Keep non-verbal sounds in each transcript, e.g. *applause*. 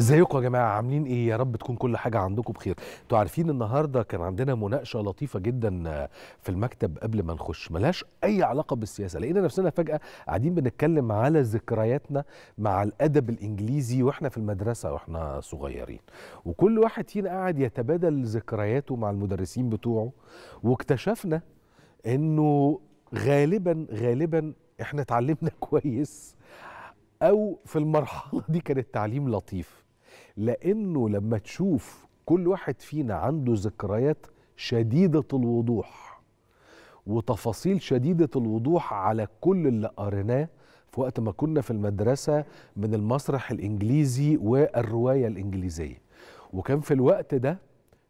ازيكم يا جماعه عاملين ايه يا رب تكون كل حاجه عندكم بخير انتوا عارفين النهارده كان عندنا مناقشه لطيفه جدا آه، في المكتب قبل ما نخش ملهاش اي علاقه بالسياسه لقينا نفسنا فجاه قاعدين بنتكلم على ذكرياتنا مع الادب الانجليزي واحنا في المدرسه واحنا صغيرين وكل واحد فينا قاعد يتبادل ذكرياته مع المدرسين بتوعه واكتشفنا انه غالبا غالبا احنا اتعلمنا *laughs* كويس او في المرحله دي كان التعليم لطيف لانه لما تشوف كل واحد فينا عنده ذكريات شديده الوضوح وتفاصيل شديده الوضوح على كل اللي قريناه في وقت ما كنا في المدرسه من المسرح الانجليزي والروايه الانجليزيه وكان في الوقت ده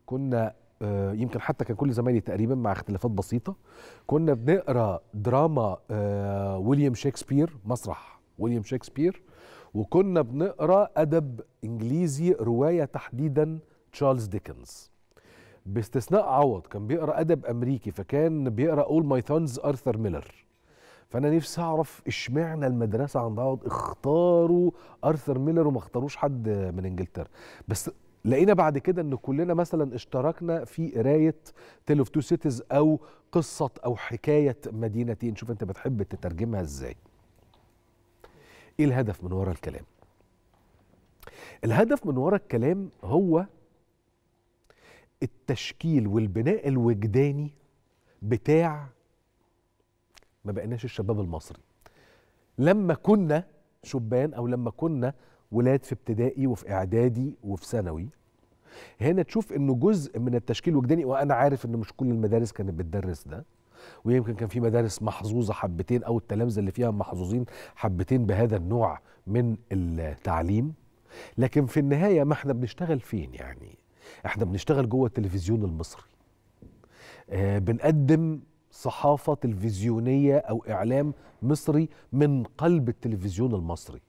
كنا آه، يمكن حتى كان كل زمايلي تقريبا مع اختلافات بسيطه كنا بنقرا دراما آه، ويليام شكسبير مسرح ويليام شكسبير وكنا بنقرا ادب انجليزي روايه تحديدا تشارلز ديكنز باستثناء عوض كان بيقرا ادب امريكي فكان بيقرا اول ماي ثانز ارثر ميلر فانا نفسي اعرف اشمعنى المدرسه عند عوض اختاروا ارثر ميلر وما اختاروش حد من انجلترا بس لقينا بعد كده ان كلنا مثلا اشتركنا في قرايه تيل اوف تو سيتيز او قصه او حكايه مدينتين شوف انت بتحب تترجمها ازاي ايه الهدف من ورا الكلام الهدف من ورا الكلام هو التشكيل والبناء الوجداني بتاع ما بقناش الشباب المصري لما كنا شبان او لما كنا ولاد في ابتدائي وفي اعدادي وفي ثانوي هنا تشوف انه جزء من التشكيل الوجداني وانا عارف ان مش كل المدارس كانت بتدرس ده ويمكن كان في مدارس محظوظه حبتين او التلامذه اللي فيها محظوظين حبتين بهذا النوع من التعليم لكن في النهايه ما احنا بنشتغل فين يعني احنا بنشتغل جوه التلفزيون المصري آه بنقدم صحافه تلفزيونيه او اعلام مصري من قلب التلفزيون المصري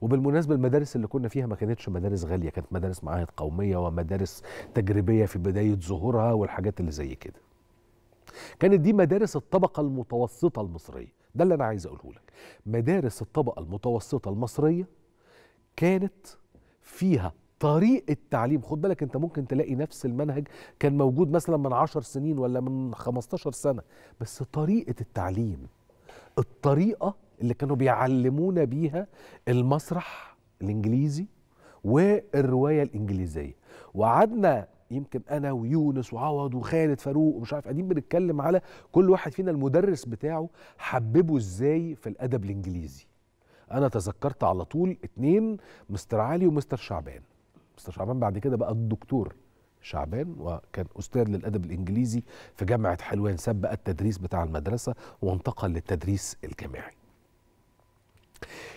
وبالمناسبة المدارس اللي كنا فيها ما كانتش مدارس غالية كانت مدارس معاهد قومية ومدارس تجريبية في بداية ظهورها والحاجات اللي زي كده كانت دي مدارس الطبقة المتوسطة المصرية ده اللي أنا عايز أقوله لك مدارس الطبقة المتوسطة المصرية كانت فيها طريقة تعليم خد بالك انت ممكن تلاقي نفس المنهج كان موجود مثلا من عشر سنين ولا من 15 سنة بس طريقة التعليم الطريقة اللي كانوا بيعلمونا بيها المسرح الانجليزي والرواية الانجليزية وقعدنا يمكن انا ويونس وعوض وخالد فاروق ومش عارف قاعدين بنتكلم على كل واحد فينا المدرس بتاعه حببه ازاي في الادب الانجليزي انا تذكرت على طول اتنين مستر علي ومستر شعبان مستر شعبان بعد كده بقى الدكتور شعبان وكان استاذ للادب الانجليزي في جامعه حلوان سبق التدريس بتاع المدرسه وانتقل للتدريس الجامعي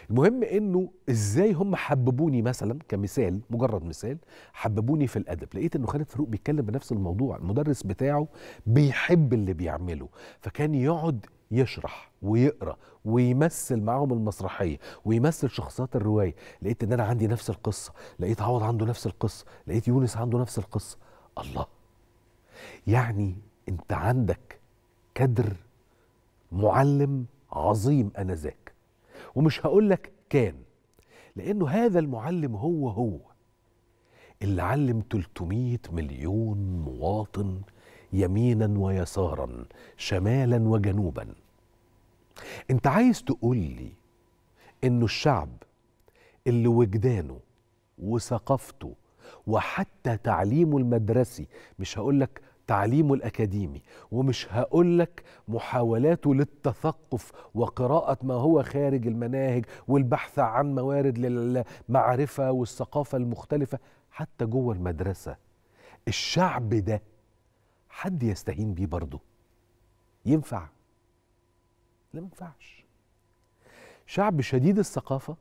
المهم انه ازاي هم حببوني مثلا كمثال مجرد مثال حببوني في الادب لقيت انه خالد فاروق بيتكلم بنفس الموضوع المدرس بتاعه بيحب اللي بيعمله فكان يقعد يشرح ويقرا ويمثل معاهم المسرحيه ويمثل شخصيات الروايه لقيت ان انا عندي نفس القصه لقيت عوض عنده نفس القصه لقيت يونس عنده نفس القصه الله يعني انت عندك كدر معلم عظيم انذاك ومش هقول لك كان لأنه هذا المعلم هو هو اللي علم 300 مليون مواطن يمينا ويسارا شمالا وجنوبا انت عايز تقول لي انه الشعب اللي وجدانه وثقافته وحتى تعليمه المدرسي مش هقول لك تعليمه الأكاديمي ومش هقولك محاولاته للتثقف وقراءة ما هو خارج المناهج والبحث عن موارد للمعرفة والثقافة المختلفة حتى جوه المدرسة الشعب ده حد يستهين بيه برضه ينفع لا ما ينفعش شعب شديد الثقافه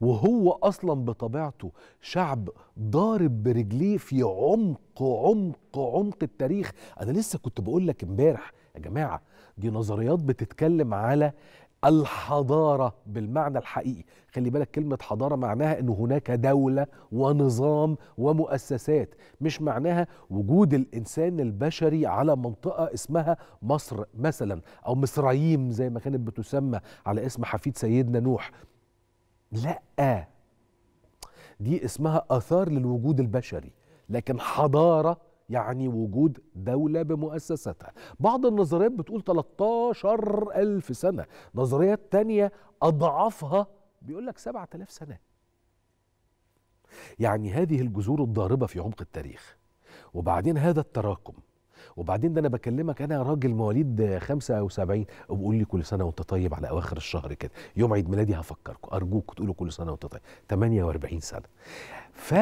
وهو اصلا بطبيعته شعب ضارب برجليه في عمق عمق عمق التاريخ انا لسه كنت بقول لك امبارح يا جماعه دي نظريات بتتكلم على الحضارة بالمعنى الحقيقي خلي بالك كلمة حضارة معناها أن هناك دولة ونظام ومؤسسات مش معناها وجود الإنسان البشري على منطقة اسمها مصر مثلا أو مصرعيم زي ما كانت بتسمى على اسم حفيد سيدنا نوح لا دي اسمها آثار للوجود البشري لكن حضارة يعني وجود دولة بمؤسساتها بعض النظريات بتقول 13 ألف سنة نظريات تانية أضعفها بيقول لك 7000 سنة يعني هذه الجذور الضاربة في عمق التاريخ وبعدين هذا التراكم وبعدين ده انا بكلمك انا راجل مواليد 75 وبقول لي كل سنه وانت طيب على اواخر الشهر كده يوم عيد ميلادي هفكركم ارجوك تقولوا كل سنه وانت طيب 48 سنه ف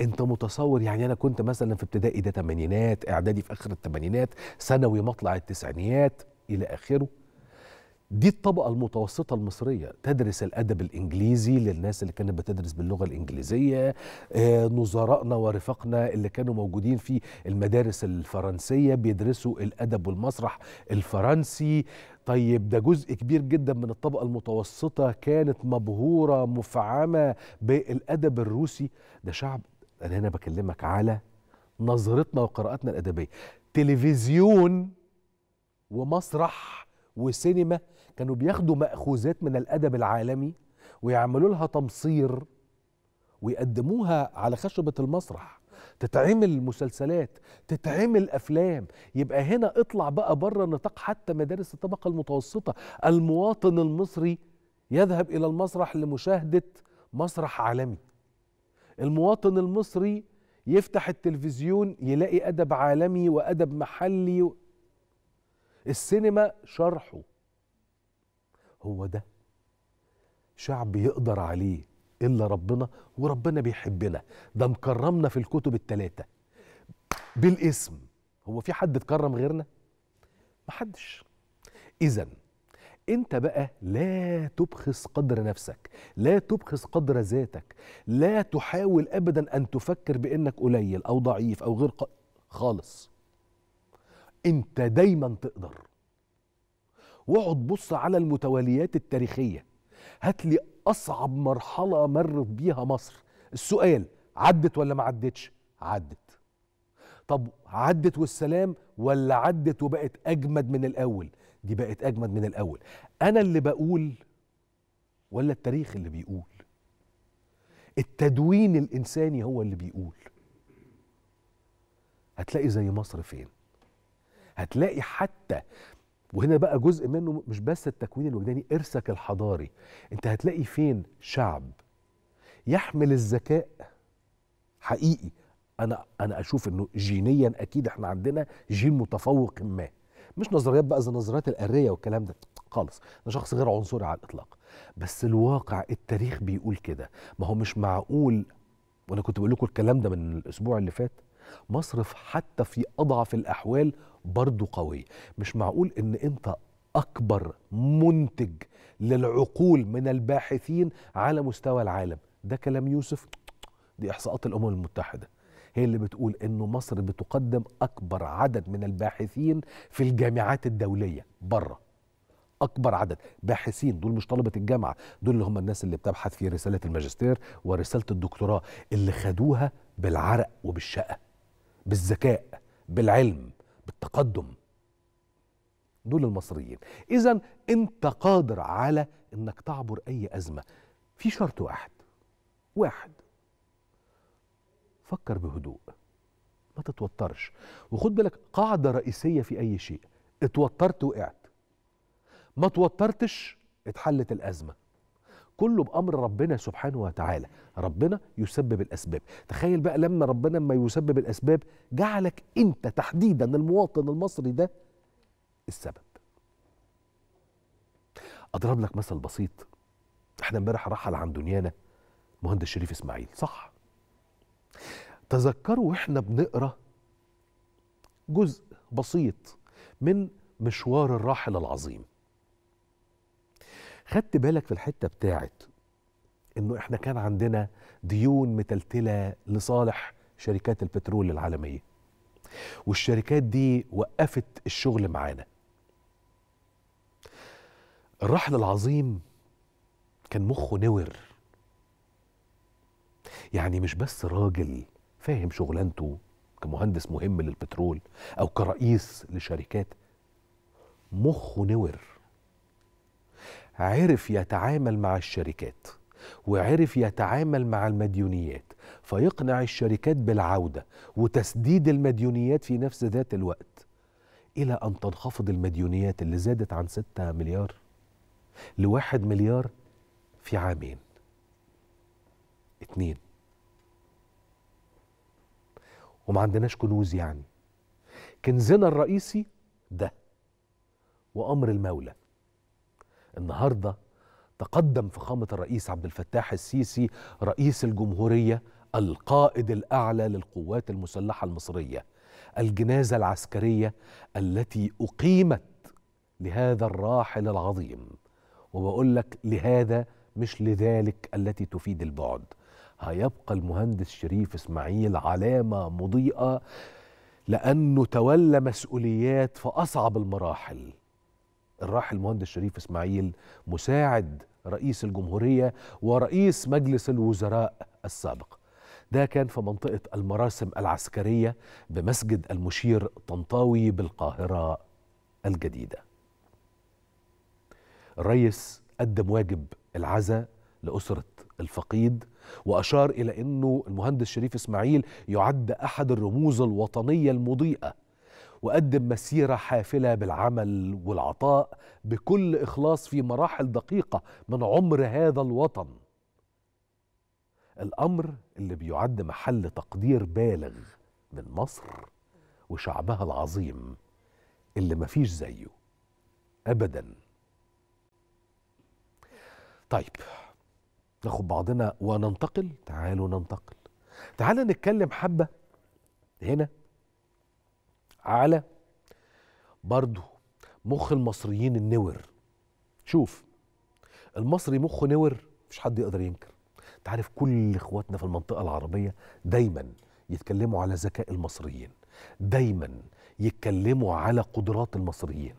انت متصور يعني انا كنت مثلا في ابتدائي ده تمانينات اعدادي في اخر التمانينات ثانوي مطلع التسعينيات الى اخره دي الطبقة المتوسطة المصرية تدرس الأدب الإنجليزي للناس اللي كانت بتدرس باللغة الإنجليزية آه، نظرائنا ورفاقنا اللي كانوا موجودين في المدارس الفرنسية بيدرسوا الأدب والمسرح الفرنسي طيب ده جزء كبير جدا من الطبقة المتوسطة كانت مبهورة مفعمة بالأدب الروسي ده شعب أنا هنا بكلمك على نظرتنا وقراءتنا الأدبية تلفزيون ومسرح وسينما كانوا بياخدوا مأخوذات من الأدب العالمي ويعملوا لها تمصير ويقدموها على خشبة المسرح تتعمل مسلسلات تتعمل أفلام يبقى هنا اطلع بقى بره نطاق حتى مدارس الطبقة المتوسطة المواطن المصري يذهب إلى المسرح لمشاهدة مسرح عالمي المواطن المصري يفتح التلفزيون يلاقي أدب عالمي وأدب محلي السينما شرحه هو ده شعب يقدر عليه إلا ربنا وربنا بيحبنا ده مكرمنا في الكتب التلاتة بالاسم هو في حد اتكرم غيرنا؟ محدش إذا انت بقى لا تبخس قدر نفسك لا تبخس قدر ذاتك لا تحاول ابدا ان تفكر بانك قليل او ضعيف او غير خالص انت دايما تقدر واقعد بص على المتواليات التاريخيه هات لي اصعب مرحله مرت بيها مصر السؤال عدت ولا ما عدتش عدت طب عدت والسلام ولا عدت وبقت اجمد من الاول دي بقت اجمد من الاول انا اللي بقول ولا التاريخ اللي بيقول التدوين الانساني هو اللي بيقول هتلاقي زي مصر فين هتلاقي حتى وهنا بقى جزء منه مش بس التكوين الوجداني إرثك الحضاري أنت هتلاقي فين شعب يحمل الذكاء حقيقي أنا أنا أشوف إنه جينيا أكيد إحنا عندنا جين متفوق ما مش نظريات بقى زي نظريات القرية والكلام ده خالص ده شخص غير عنصري على الإطلاق بس الواقع التاريخ بيقول كده ما هو مش معقول وأنا كنت بقول لكم الكلام ده من الأسبوع اللي فات مصرف حتى في أضعف الأحوال برضو قوية مش معقول إن أنت أكبر منتج للعقول من الباحثين على مستوى العالم ده كلام يوسف دي إحصاءات الأمم المتحدة هي اللي بتقول انه مصر بتقدم اكبر عدد من الباحثين في الجامعات الدوليه بره اكبر عدد باحثين دول مش طلبه الجامعه دول اللي هم الناس اللي بتبحث في رساله الماجستير ورساله الدكتوراه اللي خدوها بالعرق وبالشقه بالذكاء بالعلم بالتقدم دول المصريين اذا انت قادر على انك تعبر اي ازمه في شرط واحد واحد فكر بهدوء ما تتوترش وخد بالك قاعده رئيسيه في اي شيء اتوترت وقعت ما توترتش اتحلت الازمه كله بامر ربنا سبحانه وتعالى ربنا يسبب الاسباب تخيل بقى لما ربنا ما يسبب الاسباب جعلك انت تحديدا المواطن المصري ده السبب اضرب لك مثل بسيط احنا امبارح رحل عن دنيانا مهندس شريف اسماعيل صح تذكروا واحنا بنقرا جزء بسيط من مشوار الراحل العظيم خدت بالك في الحته بتاعت انه احنا كان عندنا ديون متلتله لصالح شركات البترول العالميه والشركات دي وقفت الشغل معانا الرحل العظيم كان مخه نور يعني مش بس راجل فاهم شغلانته كمهندس مهم للبترول او كرئيس لشركات مخه نور عرف يتعامل مع الشركات وعرف يتعامل مع المديونيات فيقنع الشركات بالعودة وتسديد المديونيات في نفس ذات الوقت إلى أن تنخفض المديونيات اللي زادت عن 6 مليار لواحد مليار في عامين اتنين وما عندناش كنوز يعني كنزنا الرئيسي ده وأمر المولى النهارده تقدم فخامه الرئيس عبد الفتاح السيسي رئيس الجمهوريه القائد الاعلى للقوات المسلحه المصريه الجنازه العسكريه التي اقيمت لهذا الراحل العظيم وبقول لك لهذا مش لذلك التي تفيد البعد هيبقى المهندس شريف اسماعيل علامه مضيئه لانه تولى مسؤوليات في اصعب المراحل الراحل المهندس شريف اسماعيل مساعد رئيس الجمهوريه ورئيس مجلس الوزراء السابق ده كان في منطقه المراسم العسكريه بمسجد المشير طنطاوي بالقاهره الجديده الرئيس قدم واجب العزاء لاسره الفقيد واشار الى انه المهندس شريف اسماعيل يعد احد الرموز الوطنيه المضيئه وقدم مسيرة حافلة بالعمل والعطاء بكل إخلاص في مراحل دقيقة من عمر هذا الوطن الأمر اللي بيعد محل تقدير بالغ من مصر وشعبها العظيم اللي مفيش زيه أبدا طيب ناخد بعضنا وننتقل تعالوا ننتقل تعالوا نتكلم حبة هنا على برضه مخ المصريين النور شوف المصري مخه نور مش حد يقدر ينكر انت عارف كل اخواتنا في المنطقه العربيه دايما يتكلموا على ذكاء المصريين دايما يتكلموا على قدرات المصريين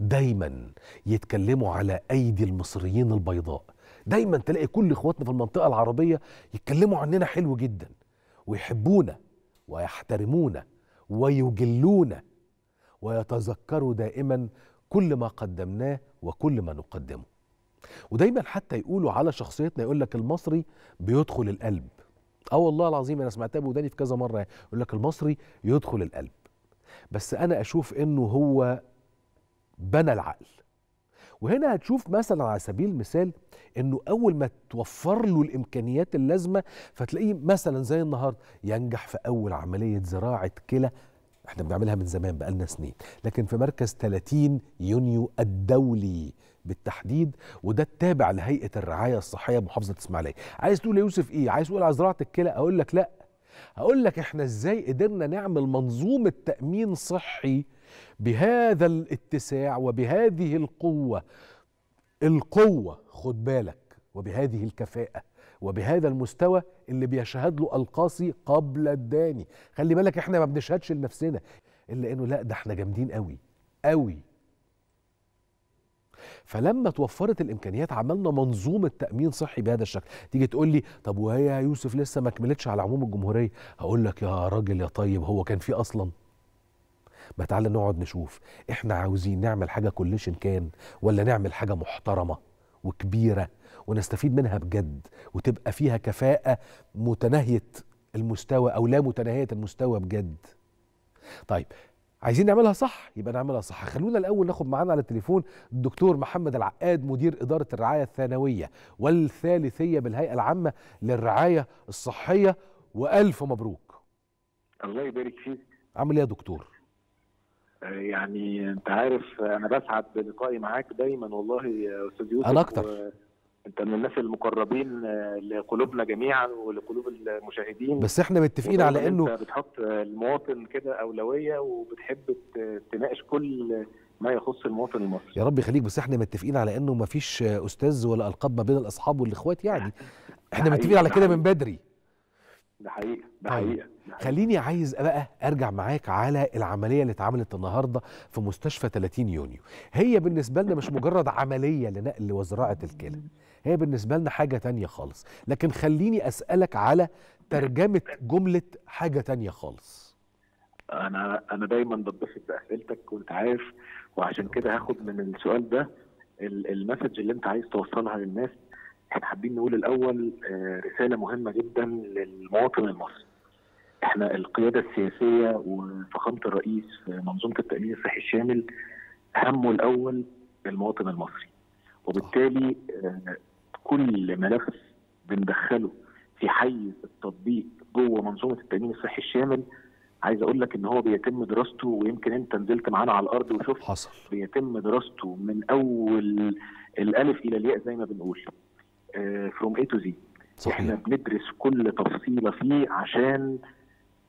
دايما يتكلموا على ايدي المصريين البيضاء دايما تلاقي كل اخواتنا في المنطقه العربيه يتكلموا عننا حلو جدا ويحبونا ويحترمونا ويجلون ويتذكروا دائما كل ما قدمناه وكل ما نقدمه ودايما حتى يقولوا على شخصيتنا يقول لك المصري بيدخل القلب اه والله العظيم انا سمعتها بوداني في كذا مره يقول لك المصري يدخل القلب بس انا اشوف انه هو بنى العقل وهنا هتشوف مثلا على سبيل المثال انه اول ما توفر له الامكانيات اللازمه فتلاقيه مثلا زي النهارده ينجح في اول عمليه زراعه كلى احنا بنعملها من زمان بقالنا سنين لكن في مركز 30 يونيو الدولي بالتحديد وده التابع لهيئه الرعايه الصحيه بمحافظه اسماعيليه عايز تقول يا يوسف ايه عايز تقول على زراعه الكلى اقول لك لا هقول لك احنا ازاي قدرنا نعمل منظومه تامين صحي بهذا الاتساع وبهذه القوه القوه خد بالك وبهذه الكفاءه وبهذا المستوى اللي بيشهد له القاصي قبل الداني خلي بالك احنا ما بنشهدش لنفسنا الا انه لا ده احنا جامدين قوي قوي فلما توفرت الامكانيات عملنا منظومه تامين صحي بهذا الشكل تيجي تقول لي طب وهي يا يوسف لسه ما كملتش على عموم الجمهوريه هقول لك يا راجل يا طيب هو كان في اصلا ما تعالى نقعد نشوف احنا عاوزين نعمل حاجه كوليشن كان ولا نعمل حاجه محترمه وكبيره ونستفيد منها بجد وتبقى فيها كفاءه متناهيه المستوى او لا متناهيه المستوى بجد طيب عايزين نعملها صح يبقى نعملها صح خلونا الاول ناخد معانا على التليفون الدكتور محمد العقاد مدير اداره الرعايه الثانويه والثالثيه بالهيئه العامه للرعايه الصحيه والف مبروك الله يبارك فيك عامل ايه يا دكتور آه، يعني انت عارف انا بسعد بلقائي معاك دايما والله يا استاذ يوسف انا اكتر و... انت من الناس المقربين آه، لقلوبنا جميعا ولقلوب المشاهدين بس احنا متفقين على انه انت بتحط المواطن كده اولويه وبتحب تناقش كل ما يخص المواطن المصري يا رب يخليك بس احنا متفقين على انه ما فيش استاذ ولا القاب ما بين الاصحاب والاخوات يعني *laughs* احنا متفقين على كده من بدري ده حقيقه ده طيب. حقيقه خليني عايز بقى ارجع معاك على العمليه اللي اتعملت النهارده في مستشفى 30 يونيو هي بالنسبه لنا مش مجرد عمليه لنقل وزراعه الكلى هي بالنسبه لنا حاجه تانية خالص لكن خليني اسالك على ترجمه جمله حاجه تانية خالص انا انا دايما بتبسط باسئلتك وانت عارف وعشان كده هاخد من السؤال ده المسج اللي انت عايز توصلها للناس احنا حابين نقول الاول آه، رساله مهمه جدا للمواطن المصري احنا القياده السياسيه وفخامه الرئيس في منظومه التامين الصحي الشامل همه الاول المواطن المصري وبالتالي آه، كل ملف بندخله في حيز التطبيق جوه منظومه التامين الصحي الشامل عايز اقول لك ان هو بيتم دراسته ويمكن انت نزلت معانا على الارض وشفت حصل بيتم دراسته من اول الالف الى الياء زي ما بنقول فروم اي تو زي احنا بندرس كل تفصيله فيه عشان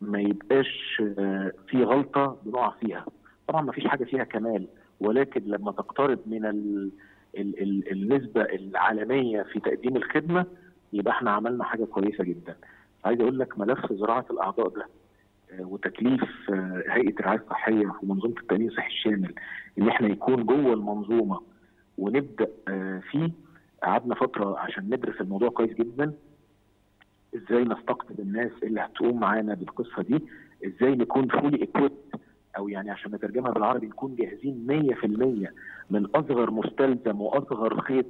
ما يبقاش آه، في غلطه بنقع فيها طبعا ما فيش حاجه فيها كمال ولكن لما تقترب من ال ال ال النسبه العالميه في تقديم الخدمه يبقى احنا عملنا حاجه كويسه جدا عايز اقول لك ملف زراعه الاعضاء ده آه، وتكليف آه، هيئه الرعايه الصحيه ومنظومه التامين الصحي الشامل ان احنا يكون جوه المنظومه ونبدا فيه قعدنا فتره عشان ندرس الموضوع كويس جدا ازاي نستقطب الناس اللي هتقوم معانا بالقصه دي ازاي نكون فولي اكويبت او يعني عشان نترجمها بالعربي نكون جاهزين 100% من اصغر مستلزم واصغر خيط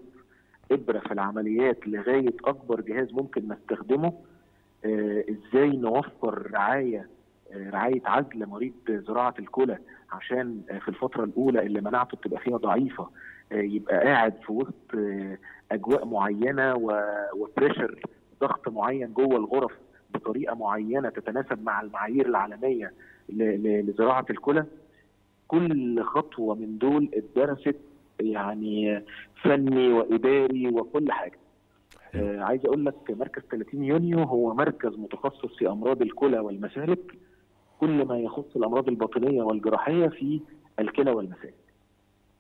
ابره في العمليات لغايه اكبر جهاز ممكن نستخدمه آه، ازاي نوفر رعايه آه، رعايه عزل مريض زراعه الكلى عشان آه، في الفتره الاولى اللي مناعته بتبقى فيها ضعيفه يبقى قاعد في وسط اجواء معينه وبريشر ضغط معين جوه الغرف بطريقه معينه تتناسب مع المعايير العالميه لزراعه الكلى كل خطوه من دول اتدرست يعني فني واداري وكل حاجه آه عايز اقول لك مركز 30 يونيو هو مركز متخصص في امراض الكلى والمسالك كل ما يخص الامراض الباطنيه والجراحيه في الكلى والمسالك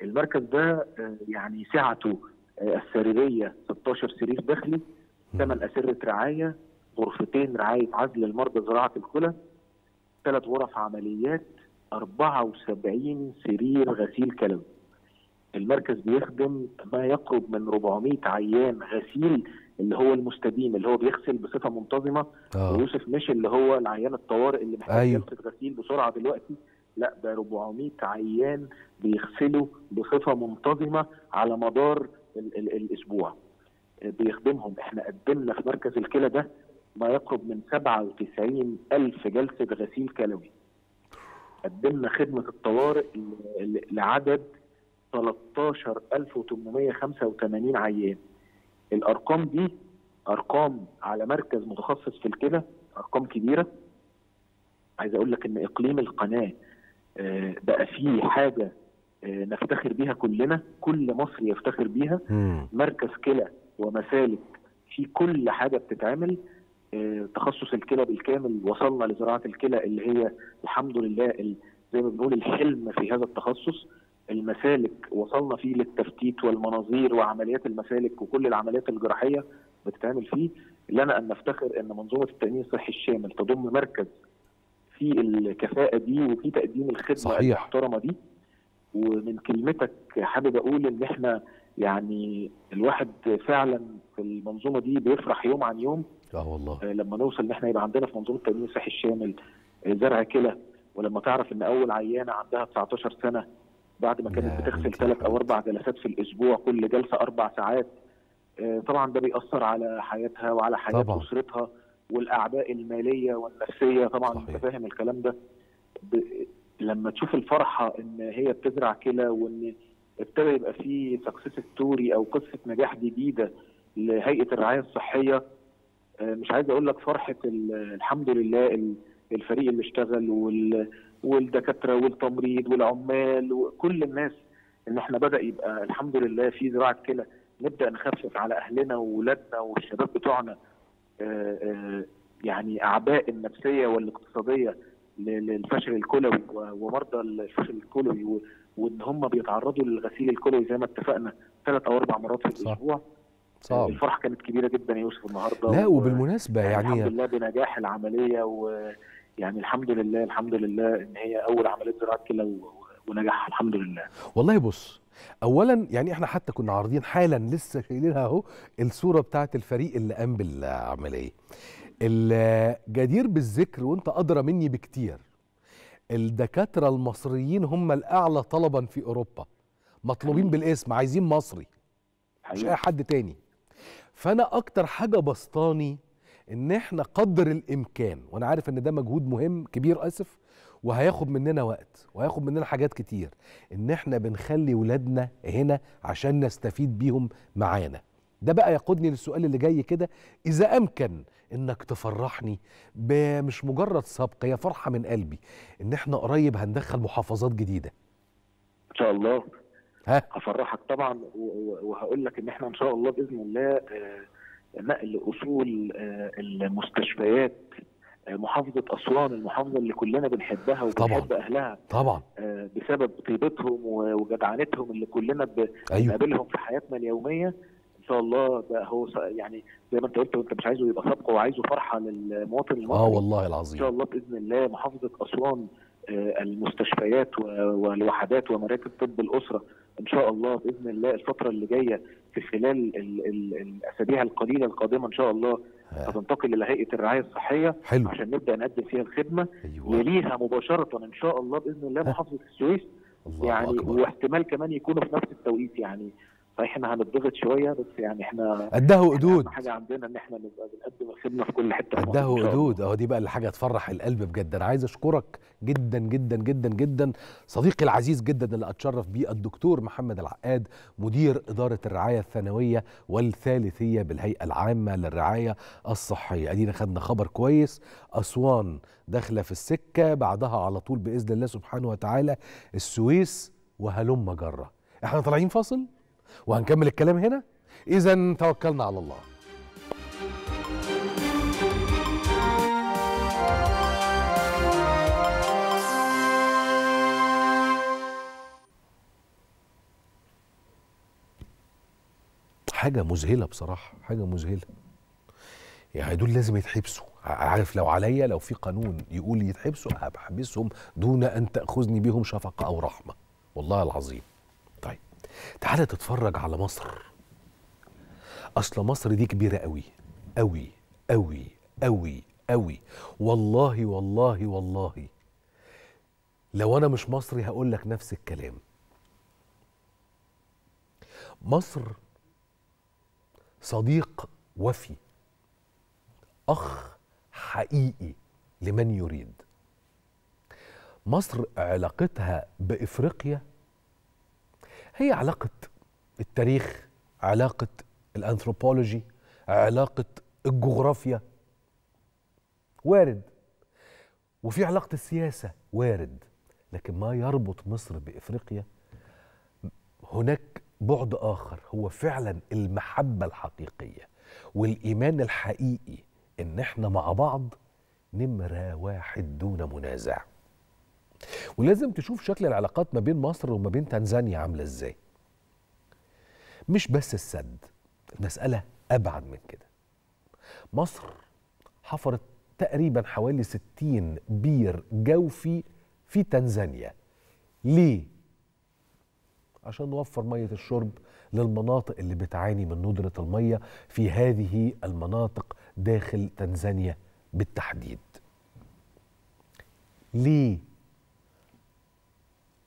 المركز ده آه، يعني سعته آه، السريريه 16 سرير داخلي ثمان أسرة رعاية غرفتين رعاية عزل المرضى زراعة الكلى ثلاث غرف عمليات 74 سرير غسيل كلوي المركز بيخدم ما يقرب من 400 عيان غسيل اللي هو المستديم اللي هو بيغسل بصفه منتظمه آه. ويوسف مش اللي هو العيان الطوارئ اللي محتاج أيوه. جلسه غسيل بسرعه دلوقتي لا ده 400 عيان بيغسلوا بصفه منتظمه على مدار ال ال الاسبوع بيخدمهم احنا قدمنا في مركز الكلى ده ما يقرب من 97 ألف جلسة غسيل كلوي قدمنا خدمة الطوارئ لعدد 13885 عيان الأرقام دي أرقام على مركز متخصص في الكلى أرقام كبيرة عايز أقول لك إن إقليم القناة آه، بقى فيه حاجة آه، نفتخر بيها كلنا كل مصر يفتخر بيها مركز كلى ومسالك في كل حاجه بتتعمل آه، تخصص الكلى بالكامل وصلنا لزراعه الكلى اللي هي الحمد لله زي ما بنقول الحلم في هذا التخصص المسالك وصلنا فيه للتفتيت والمناظير وعمليات المسالك وكل العمليات الجراحيه بتتعمل فيه لنا ان نفتخر ان منظومه التامين الصحي الشامل تضم مركز في الكفاءه دي وفي تقديم الخدمه صحيح. المحترمه دي ومن كلمتك حابب اقول ان احنا يعني الواحد فعلا في المنظومه دي بيفرح يوم عن يوم اه والله لما نوصل ان احنا يبقى عندنا في منظومه التامين الصحي الشامل زرع كلى ولما تعرف ان اول عيانه عندها 19 سنه بعد ما كانت بتغسل ثلاث او اربع جلسات في الاسبوع كل جلسه اربع ساعات آه، طبعا ده بيأثر على حياتها وعلى حياه طبعا. اسرتها والاعباء الماليه والنفسيه طبعا انت فاهم الكلام ده ب... لما تشوف الفرحه ان هي بتزرع كلى وان ابتدى يبقى في سكسس ستوري او قصه نجاح جديده لهيئه الرعايه الصحيه آه، مش عايز اقول لك فرحه الحمد لله الفريق اللي اشتغل والدكاتره والتمريض والعمال وكل الناس ان احنا بدا يبقى الحمد لله في زراعه كلى نبدا نخفف على اهلنا واولادنا والشباب بتوعنا آه، آه، يعني اعباء النفسيه والاقتصاديه للفشل الكلوي ومرضى الفشل الكلوي وان هم بيتعرضوا للغسيل الكلوي زي ما اتفقنا ثلاث او اربع مرات في الاسبوع صعب. الفرحه كانت كبيره جدا يا يوسف النهارده لا وبالمناسبه يعني, يعني الحمد لله بنجاح العمليه ويعني الحمد لله الحمد لله ان هي اول عمليه زراعه كلى ونجحها الحمد لله والله بص اولا يعني احنا حتى كنا عارضين حالا لسه شايلينها اهو الصوره بتاعه الفريق اللي قام بالعمليه الجدير بالذكر وانت ادرى مني بكتير الدكاتره المصريين هم الاعلى طلبا في اوروبا مطلوبين بالاسم عايزين مصري مش اي حد تاني فانا اكتر حاجه بسطاني ان احنا قدر الامكان وانا عارف ان ده مجهود مهم كبير اسف وهياخد مننا وقت وهياخد مننا حاجات كتير ان احنا بنخلي ولادنا هنا عشان نستفيد بيهم معانا ده بقى يقودني للسؤال اللي جاي كده اذا امكن انك تفرحني مش مجرد سبق هي فرحه من قلبي ان احنا قريب هندخل محافظات جديده ان شاء الله ها هفرحك طبعا وهقول لك ان احنا ان شاء الله باذن الله آه، نقل اصول آه، المستشفيات آه، محافظة أسوان المحافظة اللي كلنا بنحبها وبنحب طبعًا. أهلها طبعا بسبب طيبتهم وجدعنتهم اللي كلنا أيوه. بنقابلهم أيوه. في حياتنا اليومية شاء الله ده هو يعني زي ما انت قلت انت مش عايزه يبقى سابقه وعايزه فرحه للمواطن المصري اه والله العظيم ان شاء الله باذن الله محافظه اسوان آه، المستشفيات والوحدات ومراكز طب الاسره ان شاء الله باذن الله الفتره اللي جايه في خلال الاسابيع القليله القادمه ان شاء الله هتنتقل الى هيئه الرعايه الصحيه حلو. عشان نبدا نقدم فيها الخدمه أيوة. وليها مباشره ان شاء الله باذن الله محافظه السويس الله يعني أكبر. واحتمال كمان يكونوا في نفس التوقيت يعني فاحنا طيب احنا هنضغط شويه بس يعني احنا اداه يعني قدود حاجه عندنا ان احنا نبقى بنقدم الخدمه في كل حته اداه قدود اهو دي بقى اللي حاجه تفرح القلب بجد انا عايز اشكرك جدا جدا جدا جدا صديقي العزيز جدا اللي اتشرف بيه الدكتور محمد العقاد مدير اداره الرعايه الثانويه والثالثيه بالهيئه العامه للرعايه الصحيه ادينا خدنا خبر كويس اسوان داخله في السكه بعدها على طول باذن الله سبحانه وتعالى السويس وهلم جره احنا طالعين فاصل وهنكمل الكلام هنا إذا توكلنا على الله حاجة مذهلة بصراحة حاجة مذهلة يعني دول لازم يتحبسوا عارف لو عليا لو في قانون يقول يتحبسوا هبحبسهم دون أن تأخذني بهم شفقة أو رحمة والله العظيم تعالى تتفرج على مصر اصل مصر دي كبيره قوي قوي قوي قوي قوي والله والله والله لو انا مش مصري هقول لك نفس الكلام مصر صديق وفي اخ حقيقي لمن يريد مصر علاقتها بافريقيا هي علاقة التاريخ علاقة الأنثروبولوجي علاقة الجغرافيا وارد وفي علاقة السياسة وارد لكن ما يربط مصر بإفريقيا هناك بعد آخر هو فعلا المحبة الحقيقية والإيمان الحقيقي إن إحنا مع بعض نمرة واحد دون منازع ولازم تشوف شكل العلاقات ما بين مصر وما بين تنزانيا عامله ازاي مش بس السد المساله ابعد من كده مصر حفرت تقريبا حوالي 60 بير جوفي في تنزانيا ليه عشان نوفر ميه الشرب للمناطق اللي بتعاني من ندره الميه في هذه المناطق داخل تنزانيا بالتحديد ليه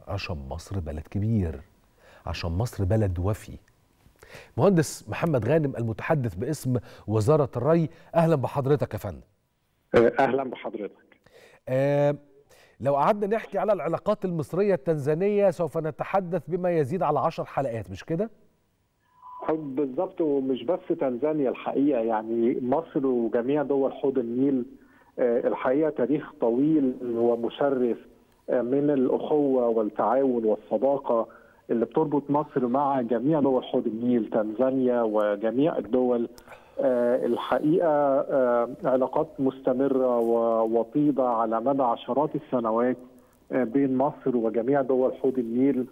عشان مصر بلد كبير عشان مصر بلد وفي مهندس محمد غانم المتحدث باسم وزارة الري أهلا بحضرتك يا فندم أهلا بحضرتك آه لو قعدنا نحكي على العلاقات المصرية التنزانية سوف نتحدث بما يزيد على عشر حلقات مش كده؟ آه، بالظبط ومش بس تنزانيا الحقيقة يعني مصر وجميع دول حوض النيل آه، الحقيقة تاريخ طويل ومشرف من الاخوه والتعاون والصداقه اللي بتربط مصر مع جميع دول حوض النيل تنزانيا وجميع الدول آه، الحقيقه آه، علاقات مستمره ووطيده على مدى عشرات السنوات آه، بين مصر وجميع دول حوض النيل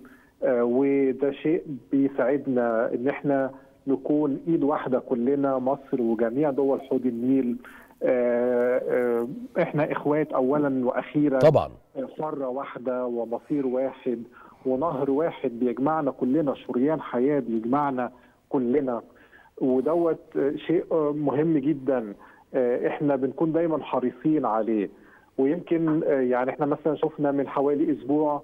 وده شيء بيساعدنا ان احنا نكون ايد واحده كلنا مصر وجميع دول حوض النيل آه، آه، احنا اخوات اولا واخيرا طبعا قاره آه، واحده ومصير واحد ونهر واحد بيجمعنا كلنا شريان حياه بيجمعنا كلنا ودوت شيء مهم جدا احنا بنكون دايما حريصين عليه ويمكن يعني احنا مثلا شفنا من حوالي اسبوع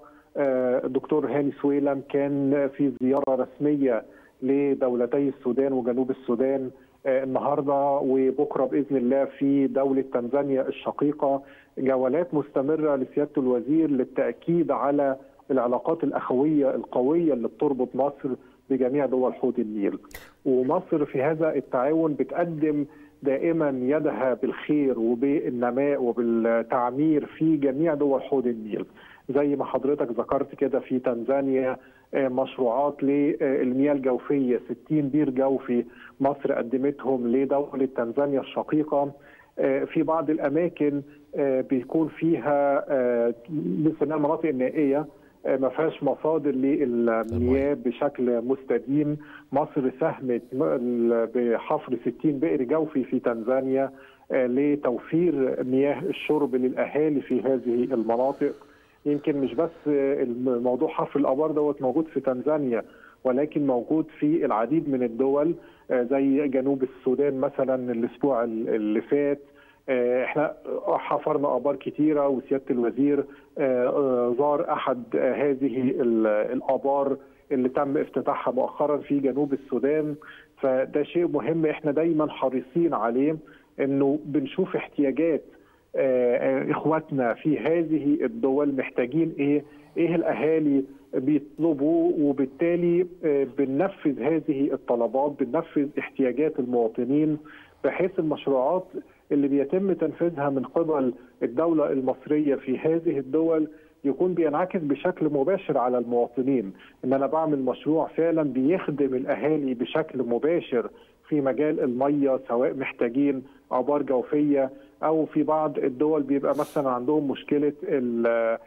الدكتور هاني سويلم كان في زياره رسميه لدولتي السودان وجنوب السودان آه، النهارده وبكره باذن الله في دوله تنزانيا الشقيقه جولات مستمره لسياده الوزير للتاكيد على العلاقات الاخويه القويه اللي بتربط مصر بجميع دول حوض النيل ومصر في هذا التعاون بتقدم دائما يدها بالخير وبالنماء وبالتعمير في جميع دول حوض النيل زي ما حضرتك ذكرت كده في تنزانيا آه، مشروعات للمياه الجوفيه 60 بير جوفي مصر قدمتهم لدوله تنزانيا الشقيقه آه، في بعض الاماكن آه، بيكون فيها لسه انها المناطق النائيه ما فيهاش مصادر للمياه بشكل مستديم مصر ساهمت بحفر 60 بئر جوفي في تنزانيا لتوفير مياه الشرب للاهالي في هذه المناطق يمكن مش بس الموضوع حفر الابار دوت موجود في تنزانيا ولكن موجود في العديد من الدول آه، زي جنوب السودان مثلا الاسبوع اللي فات آه، احنا حفرنا ابار كثيره وسياده الوزير آه، زار احد هذه الابار اللي تم افتتاحها مؤخرا في جنوب السودان فده شيء مهم احنا دايما حريصين عليه انه بنشوف احتياجات آه، اخواتنا في هذه الدول محتاجين ايه ايه الاهالي بيطلبوا وبالتالي آه، بننفذ هذه الطلبات بننفذ احتياجات المواطنين بحيث المشروعات اللي بيتم تنفيذها من قبل الدولة المصرية في هذه الدول يكون بينعكس بشكل مباشر على المواطنين ان انا بعمل مشروع فعلا بيخدم الاهالي بشكل مباشر في مجال الميه سواء محتاجين ابار جوفيه او في بعض الدول بيبقى مثلا عندهم مشكله آه،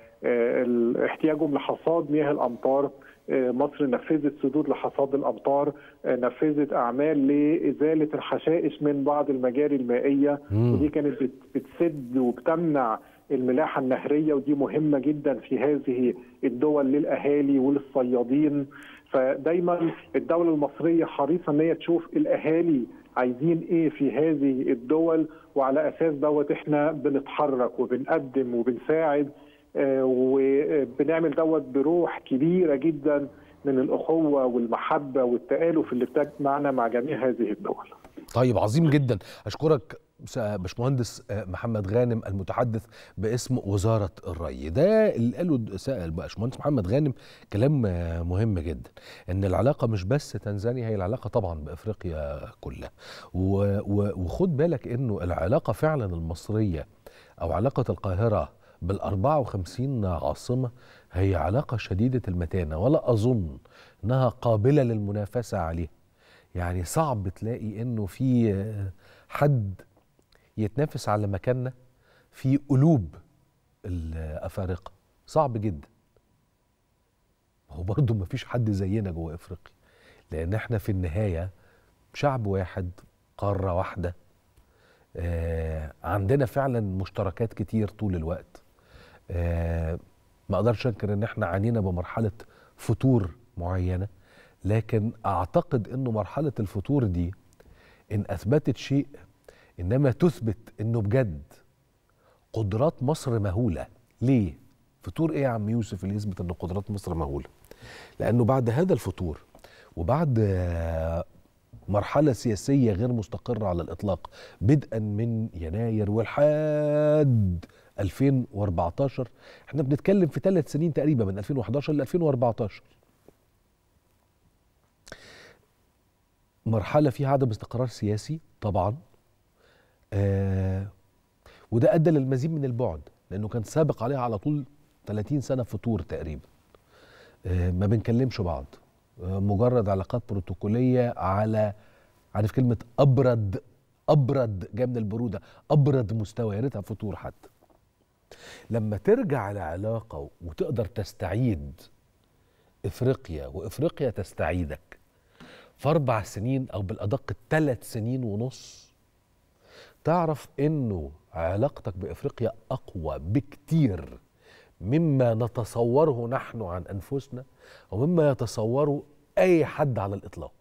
احتياجهم لحصاد مياه الامطار آه، مصر نفذت سدود لحصاد الامطار آه، نفذت اعمال لازاله الحشائش من بعض المجاري المائيه مم. ودي كانت بتسد وبتمنع الملاحه النهريه ودي مهمه جدا في هذه الدول للاهالي وللصيادين فدايما الدوله المصريه حريصه ان هي تشوف الاهالي عايزين ايه في هذه الدول وعلى اساس دوت احنا بنتحرك وبنقدم وبنساعد آه، وبنعمل دوت بروح كبيره جدا من الاخوه والمحبه والتالف اللي بتجمعنا مع جميع هذه الدول. طيب عظيم جدا اشكرك باشمهندس آه، محمد غانم المتحدث باسم وزاره الري ده اللي قاله سال باشمهندس محمد غانم كلام آه، مهم جدا ان العلاقه مش بس تنزانيا هي العلاقه طبعا بافريقيا كلها وخد بالك انه العلاقه فعلا المصريه او علاقه القاهره بال 54 عاصمه هي علاقه شديده المتانه ولا اظن انها قابله للمنافسه عليها يعني صعب تلاقي انه في آه، حد يتنافس على مكاننا في قلوب الافارقه صعب جدا هو برضه مفيش حد زينا جوه افريقيا لان احنا في النهايه شعب واحد قاره واحده آه عندنا فعلا مشتركات كتير طول الوقت آه ما اقدرش انكر ان احنا عانينا بمرحله فتور معينه لكن اعتقد انه مرحله الفتور دي ان اثبتت شيء انما تثبت انه بجد قدرات مصر مهوله ليه فطور ايه يا عم يوسف اللي يثبت ان قدرات مصر مهوله لانه بعد هذا الفطور وبعد مرحلة سياسية غير مستقرة على الإطلاق بدءا من يناير والحاد 2014 احنا بنتكلم في ثلاث سنين تقريبا من 2011 ل 2014 مرحلة فيها عدم استقرار سياسي طبعا وده ادى للمزيد من البعد لانه كان سابق عليها على طول 30 سنه فتور تقريبا آه، ما بنكلمش بعض آه، مجرد علاقات بروتوكوليه على عارف كلمه ابرد ابرد جايه من البروده ابرد مستوى يا ريتها فتور حتى لما ترجع لعلاقه وتقدر تستعيد افريقيا وافريقيا تستعيدك في اربع سنين او بالادق ثلاث سنين ونص تعرف انه علاقتك بافريقيا اقوى بكتير مما نتصوره نحن عن انفسنا ومما يتصوره اي حد على الاطلاق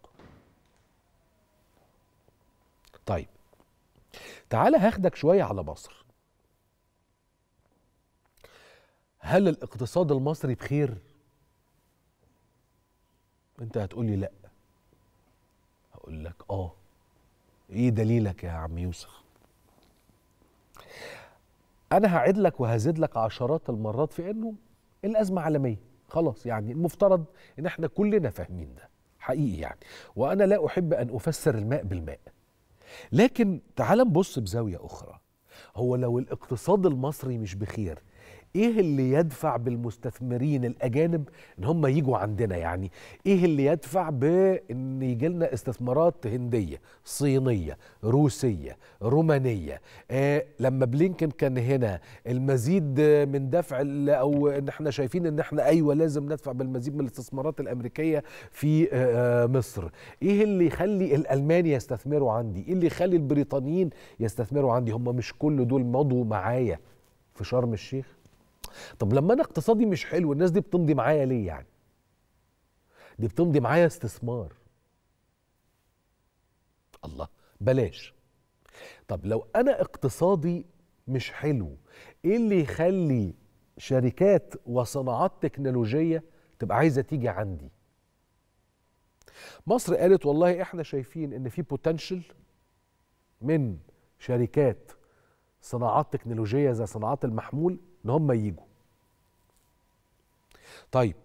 طيب تعالى هاخدك شويه على مصر هل الاقتصاد المصري بخير انت هتقولي لا هقول لك اه ايه دليلك يا عم يوسف انا هعيد لك وهزيد لك عشرات المرات في انه الازمه عالميه خلاص يعني المفترض ان احنا كلنا فاهمين ده حقيقي يعني وانا لا احب ان افسر الماء بالماء لكن تعال نبص بزاويه اخرى هو لو الاقتصاد المصري مش بخير ايه اللي يدفع بالمستثمرين الاجانب ان هم يجوا عندنا يعني ايه اللي يدفع بان يجي لنا استثمارات هنديه صينيه روسيه رومانيه آه لما بلينكن كان هنا المزيد من دفع او ان احنا شايفين ان احنا ايوه لازم ندفع بالمزيد من الاستثمارات الامريكيه في آه،, آه مصر ايه اللي يخلي الالمان يستثمروا عندي ايه اللي يخلي البريطانيين يستثمروا عندي هم مش كل دول مضوا معايا في شرم الشيخ طب لما انا اقتصادي مش حلو الناس دي بتمضي معايا ليه يعني دي بتمضي معايا استثمار الله بلاش طب لو انا اقتصادي مش حلو ايه اللي يخلي شركات وصناعات تكنولوجيه تبقى عايزه تيجي عندي مصر قالت والله احنا شايفين ان في بوتنشل من شركات صناعات تكنولوجيه زي صناعات المحمول ان هم يجوا طيب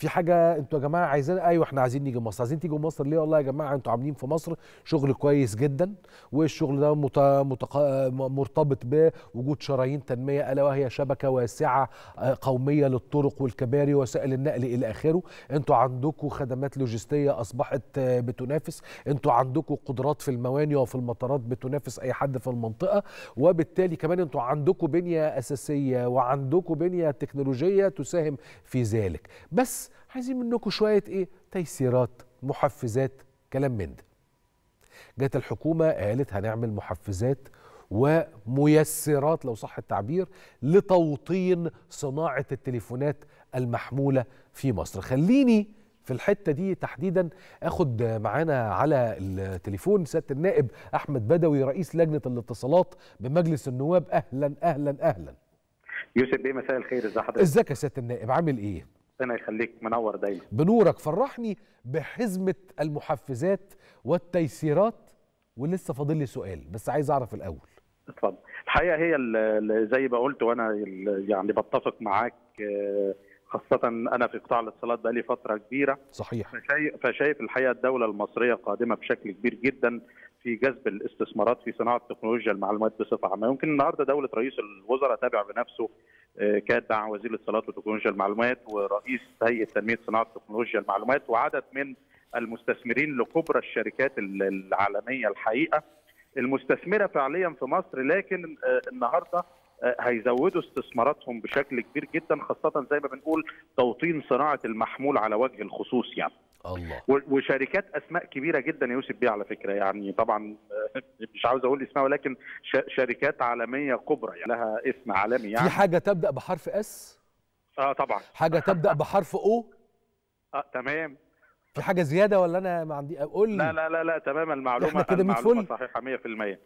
في حاجه انتوا يا جماعه عايزين ايوه احنا عايزين نيجي مصر عايزين تيجوا مصر ليه والله يا جماعه انتوا عاملين في مصر شغل كويس جدا والشغل ده مت... متق... مرتبط بوجود شرايين تنميه الا وهي شبكه واسعه آه، قوميه للطرق والكباري ووسائل النقل الى اخره انتوا عندكم خدمات لوجستيه اصبحت آه، بتنافس انتوا عندكم قدرات في الموانئ وفي المطارات بتنافس اي حد في المنطقه وبالتالي كمان انتوا عندكم بنيه اساسيه وعندكم بنيه تكنولوجيه تساهم في ذلك بس عايزين منكم شويه ايه تيسيرات محفزات كلام من ده جت الحكومه قالت هنعمل محفزات وميسرات لو صح التعبير لتوطين صناعه التليفونات المحموله في مصر خليني في الحته دي تحديدا اخد معانا على التليفون سياده النائب احمد بدوي رئيس لجنه الاتصالات بمجلس النواب اهلا اهلا اهلا يوسف بيه مساء الخير ازي حضرتك ازيك يا سياده النائب عامل ايه ربنا يخليك منور دايما بنورك فرحني بحزمه المحفزات والتيسيرات ولسه فاضل لي سؤال بس عايز اعرف الاول اتفضل الحقيقه هي زي ما قلت وانا يعني بتفق معاك آه، خاصة أنا في قطاع الاتصالات بقالي فترة كبيرة صحيح فشايف الحقيقة الدولة المصرية قادمة بشكل كبير جدا في جذب الاستثمارات في صناعة تكنولوجيا المعلومات بصفة عامة يمكن النهاردة دولة رئيس الوزراء تابع بنفسه آه، مع وزير الاتصالات وتكنولوجيا المعلومات ورئيس هيئه تنميه صناعه تكنولوجيا المعلومات وعدد من المستثمرين لكبرى الشركات العالميه الحقيقه المستثمره فعليا في مصر لكن آه، النهارده آه، هيزودوا استثماراتهم بشكل كبير جدا خاصه زي ما بنقول توطين صناعه المحمول على وجه الخصوص يعني. الله وشركات اسماء كبيره جدا يوسف بيها على فكره يعني طبعا آه، مش عاوز اقول اسمها ولكن شركات عالميه كبرى يعني لها اسم عالمي يعني في حاجه تبدا بحرف اس اه طبعا حاجه تبدا بحرف او اه تمام في حاجه زياده ولا انا ما عندي قول لي لا لا لا لا تمام المعلومه كده المعلومه صحيحه 100%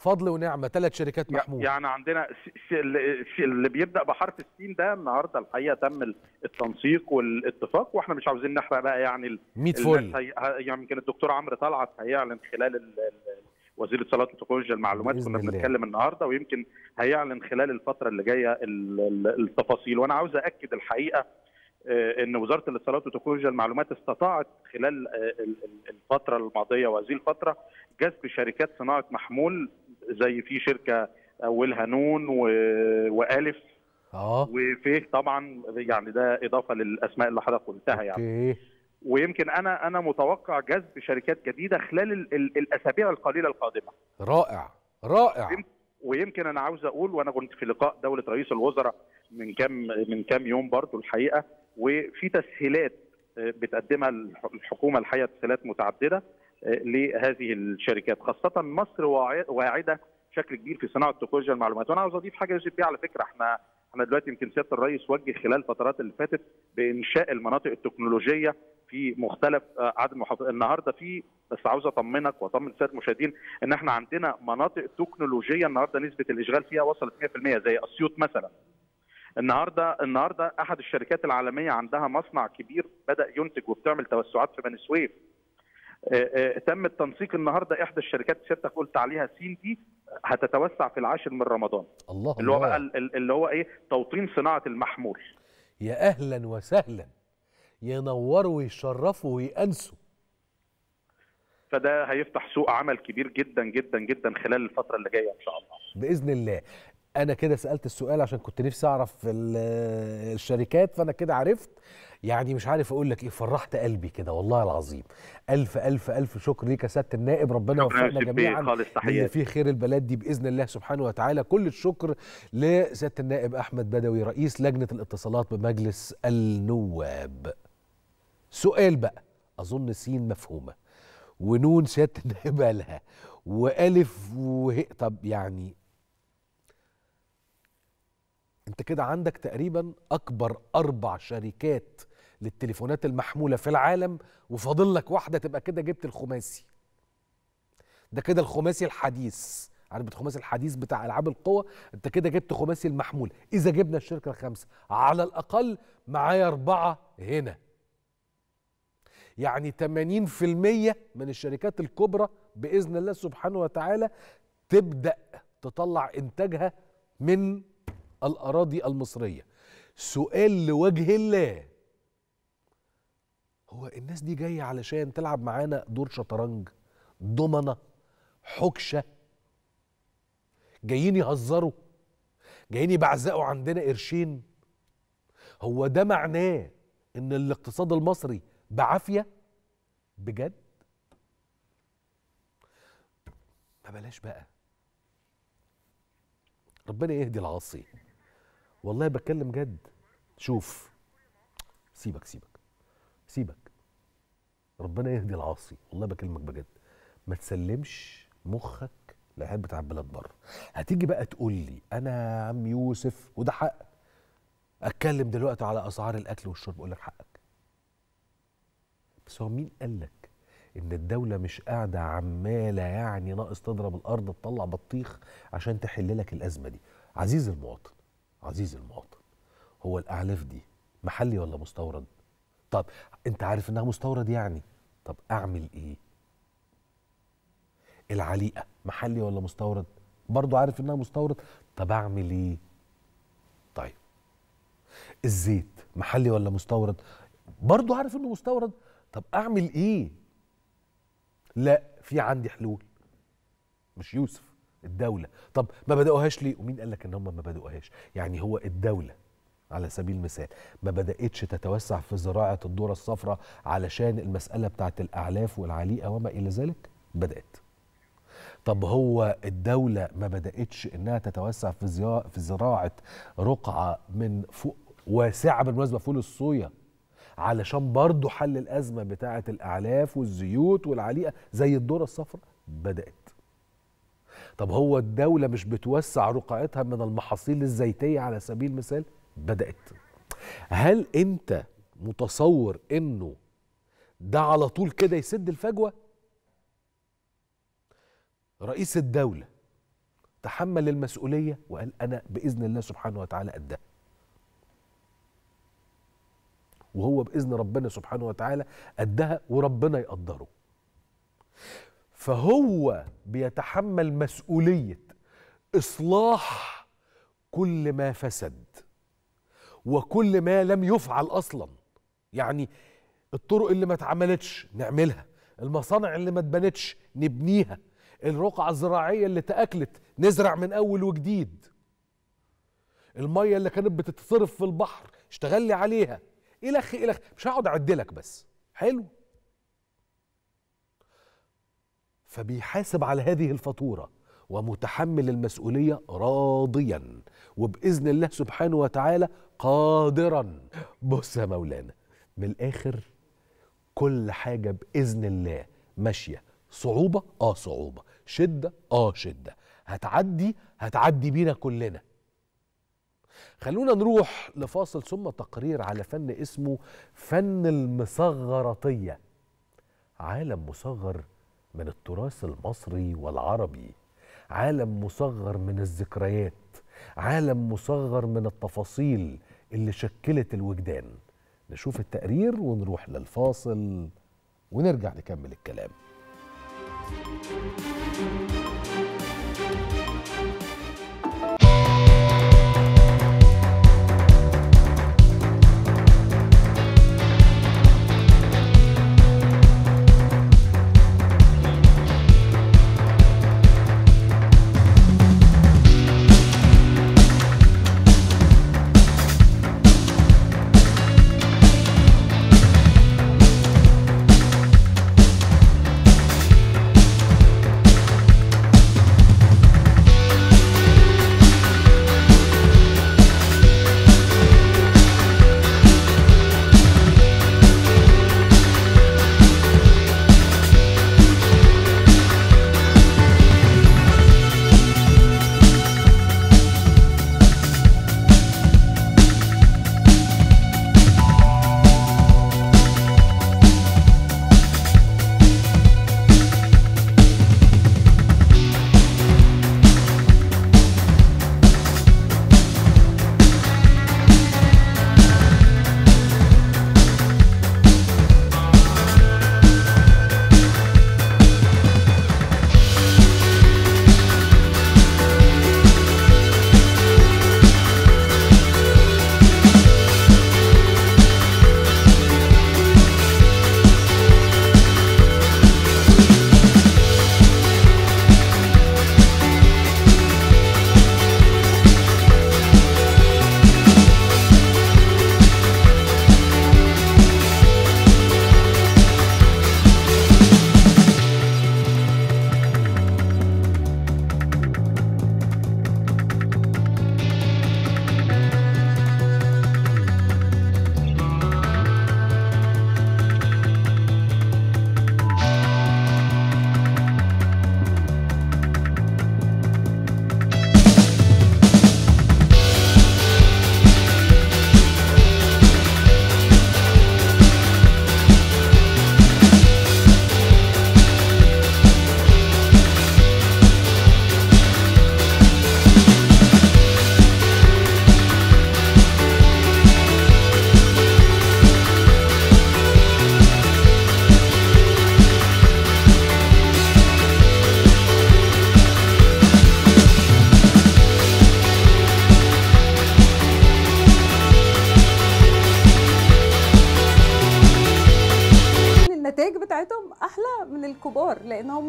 فضل ونعمه ثلاث شركات محمود يعني عندنا اللي بيبدا بحرف السين ده النهارده الحقيقه تم التنسيق والاتفاق واحنا مش عاوزين نحرق بقى يعني 100 فل يعني يمكن الدكتور عمرو طلعت هيعلن خلال ال وزير الاتصالات وتكنولوجيا المعلومات كنا بنتكلم النهارده ويمكن هيعلن خلال الفتره اللي جايه التفاصيل وانا عاوز اكد الحقيقه آه، ان وزاره الاتصالات وتكنولوجيا المعلومات استطاعت خلال آه، الفتره الماضيه وهذه الفتره جذب شركات صناعه محمول زي في شركه اولها نون و... والف اه وفيه طبعا يعني ده اضافه للاسماء اللي حضرتك قلتها يعني أوكي. ويمكن انا انا متوقع جذب شركات جديده خلال ال... ال... الاسابيع القليله القادمه رائع رائع ويمكن انا عاوز اقول وانا كنت في لقاء دوله رئيس الوزراء من كام من كام يوم برضو الحقيقه وفي تسهيلات آه، بتقدمها الحكومه الحقيقه تسهيلات متعدده لهذه الشركات خاصه مصر واعده بشكل كبير في صناعه تكنولوجيا المعلومات وانا عاوز اضيف حاجه يوسف بيها على فكره احنا احنا دلوقتي يمكن سياده الرئيس وجه خلال الفترات اللي فاتت بانشاء المناطق التكنولوجيه في مختلف آه، عدد المحافظات النهارده في بس عاوز اطمنك واطمن الساده المشاهدين ان احنا عندنا مناطق تكنولوجيه النهارده نسبه الاشغال فيها وصلت 100% زي اسيوط مثلا النهارده النهارده احد الشركات العالميه عندها مصنع كبير بدا ينتج وبتعمل توسعات في بني سويف آه، آه، تم التنسيق النهارده احدى الشركات سيادتك قلت عليها سين دي هتتوسع في العاشر من رمضان الله اللي هو بقى اللي هو ايه توطين صناعه المحمول يا اهلا وسهلا ينوروا ويشرفوا ويأنسوا فده هيفتح سوق عمل كبير جدا جدا جدا خلال الفتره اللي جايه ان شاء الله باذن الله انا كده سالت السؤال عشان كنت نفسي اعرف الشركات فانا كده عرفت يعني مش عارف اقول لك ايه فرحت قلبي كده والله العظيم الف الف الف شكر ليك يا سياده النائب ربنا يوفقنا جميعا ان في خير البلد دي باذن الله سبحانه وتعالى كل الشكر لسياده النائب احمد بدوي رئيس لجنه الاتصالات بمجلس النواب سؤال بقى اظن سين مفهومه ونون سياده النائب لها والف وه طب يعني انت كده عندك تقريبا اكبر اربع شركات للتليفونات المحمولة في العالم وفاضل لك واحدة تبقى كده جبت الخماسي ده كده الخماسي الحديث عارف الخماسي الحديث بتاع العاب القوة انت كده جبت خماسي المحمول اذا جبنا الشركة الخامسة على الاقل معايا اربعة هنا يعني 80% من الشركات الكبرى باذن الله سبحانه وتعالى تبدا تطلع انتاجها من الاراضي المصريه سؤال لوجه الله هو الناس دي جايه علشان تلعب معانا دور شطرنج ضمنه حكشه جايين يهزروا جايين يبعزقوا عندنا قرشين هو ده معناه ان الاقتصاد المصري بعافيه بجد ما بلاش بقى ربنا يهدي العاصي والله بتكلم جد شوف سيبك سيبك سيبك ربنا يهدي العاصي والله بكلمك بجد ما تسلمش مخك لعيال بتاع بلاد بره هتيجي بقى تقول لي انا يا عم يوسف وده حق اتكلم دلوقتي على اسعار الاكل والشرب اقول لك حقك بس هو مين قال لك ان الدوله مش قاعده عماله يعني ناقص تضرب الارض تطلع بطيخ عشان تحل لك الازمه دي عزيزي المواطن عزيزي المواطن هو الاعلاف دي محلي ولا مستورد طب انت عارف انها مستورد يعني طب اعمل ايه العليقه محلي ولا مستورد برضو عارف انها مستورد طب اعمل ايه طيب الزيت محلي ولا مستورد برضو عارف انه مستورد طب اعمل ايه لا في عندي حلول مش يوسف الدوله طب ما بداوهاش ليه ومين قال لك ان هم ما بداوهاش يعني هو الدوله على سبيل المثال ما بدأتش تتوسع في زراعة الذرة الصفراء علشان المسألة بتاعت الأعلاف والعليقة وما إلى ذلك بدأت طب هو الدولة ما بدأتش إنها تتوسع في, في زراعة رقعة من فوق واسعة بالمناسبة فول الصويا علشان برضه حل الأزمة بتاعة الأعلاف والزيوت والعليقة زي الذرة الصفراء بدأت طب هو الدولة مش بتوسع رقعتها من المحاصيل الزيتية على سبيل المثال بدات هل انت متصور انه ده على طول كده يسد الفجوه رئيس الدوله تحمل المسؤوليه وقال انا باذن الله سبحانه وتعالى قدها وهو باذن ربنا سبحانه وتعالى قدها وربنا يقدره فهو بيتحمل مسؤوليه اصلاح كل ما فسد وكل ما لم يفعل اصلا يعني الطرق اللي ما اتعملتش نعملها المصانع اللي ما اتبنتش نبنيها الرقعة الزراعية اللي تأكلت نزرع من أول وجديد المية اللي كانت بتتصرف في البحر اشتغل لي عليها إلخ إلخ مش هقعد أعدلك بس حلو فبيحاسب على هذه الفاتورة ومتحمل المسؤولية راضيا وبإذن الله سبحانه وتعالى قادرا بص يا مولانا من الآخر كل حاجة بإذن الله ماشية صعوبة آه صعوبة شدة آه شدة هتعدي هتعدي بينا كلنا خلونا نروح لفاصل ثم تقرير على فن اسمه فن المصغرطية عالم مصغر من التراث المصري والعربي عالم مصغر من الذكريات عالم مصغر من التفاصيل اللي شكلت الوجدان نشوف التقرير ونروح للفاصل ونرجع نكمل الكلام thank you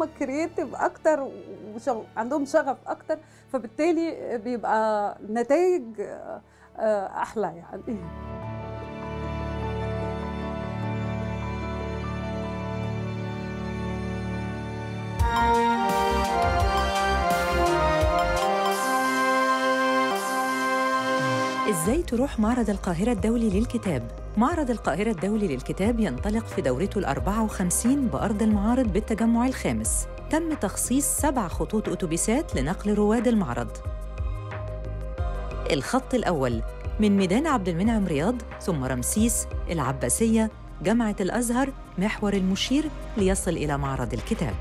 هم كرييتيف اكتر وعندهم شغف اكتر فبالتالي بيبقى نتائج آه، احلى يعني ازاي تروح معرض القاهرة الدولي للكتاب معرض القاهرة الدولي للكتاب ينطلق في دورته الأربعة وخمسين بأرض المعارض بالتجمع الخامس تم تخصيص سبع خطوط أتوبيسات لنقل رواد المعرض الخط الأول من ميدان عبد المنعم رياض ثم رمسيس العباسية جامعة الأزهر محور المشير ليصل إلى معرض الكتاب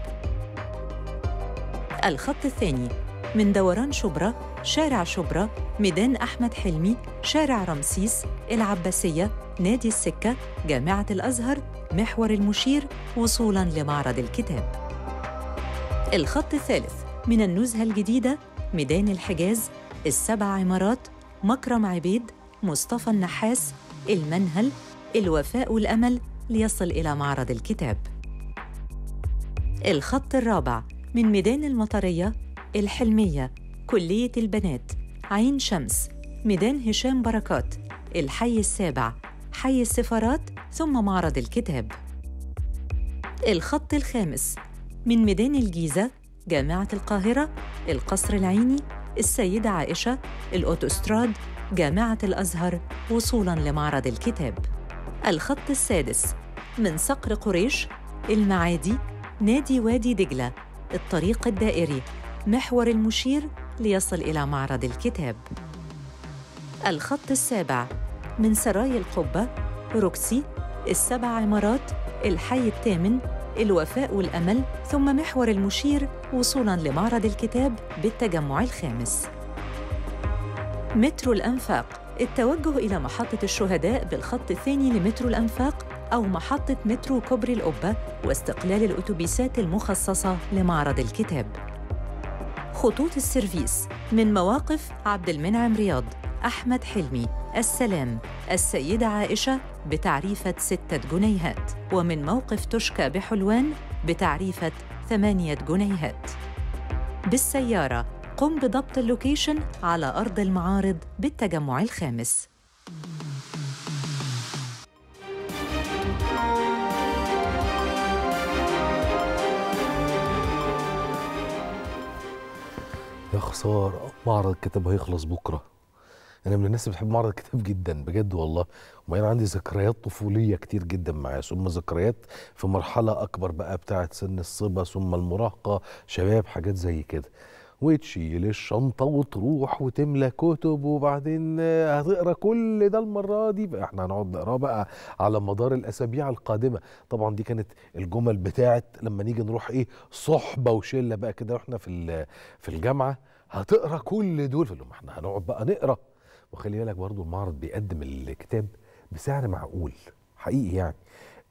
الخط الثاني من دوران شبرا، شارع شبرا، ميدان أحمد حلمي، شارع رمسيس، العباسية، نادي السكة، جامعة الأزهر، محور المشير، وصولاً لمعرض الكتاب. الخط الثالث من النزهة الجديدة، ميدان الحجاز، السبع عمارات، مكرم عبيد، مصطفى النحاس، المنهل، الوفاء والأمل ليصل إلى معرض الكتاب. الخط الرابع من ميدان المطرية الحلمية كلية البنات عين شمس ميدان هشام بركات الحي السابع حي السفارات ثم معرض الكتاب الخط الخامس من ميدان الجيزة جامعة القاهرة القصر العيني السيدة عائشة الأوتوستراد جامعة الأزهر وصولاً لمعرض الكتاب الخط السادس من صقر قريش المعادي نادي وادي دجلة الطريق الدائري محور المشير ليصل إلى معرض الكتاب الخط السابع من سرايا القبة روكسي السبع عمارات الحي الثامن الوفاء والأمل ثم محور المشير وصولاً لمعرض الكتاب بالتجمع الخامس مترو الأنفاق التوجه إلى محطة الشهداء بالخط الثاني لمترو الأنفاق أو محطة مترو كوبري القبة واستقلال الأتوبيسات المخصصة لمعرض الكتاب خطوط السيرفيس من مواقف عبد المنعم رياض أحمد حلمي السلام السيدة عائشة بتعريفة ستة جنيهات ومن موقف تشكى بحلوان بتعريفة ثمانية جنيهات بالسيارة قم بضبط اللوكيشن على أرض المعارض بالتجمع الخامس يا خساره معرض الكتاب هيخلص بكره انا من الناس اللي بتحب معرض الكتاب جدا بجد والله وبعدين عندي ذكريات طفوليه كتير جدا معاه ثم ذكريات في مرحله اكبر بقى بتاعه سن الصبا ثم المراهقه شباب حاجات زي كده وتشيل الشنطة وتروح وتملى كتب وبعدين آه، هتقرا كل ده المرة دي بقى احنا هنقعد نقراه بقى على مدار الأسابيع القادمة طبعا دي كانت الجمل بتاعت لما نيجي نروح ايه صحبة وشلة بقى كده واحنا في في الجامعة هتقرا كل دول فلما احنا هنقعد بقى نقرا وخلي بالك برضو المعرض بيقدم الكتاب بسعر معقول حقيقي يعني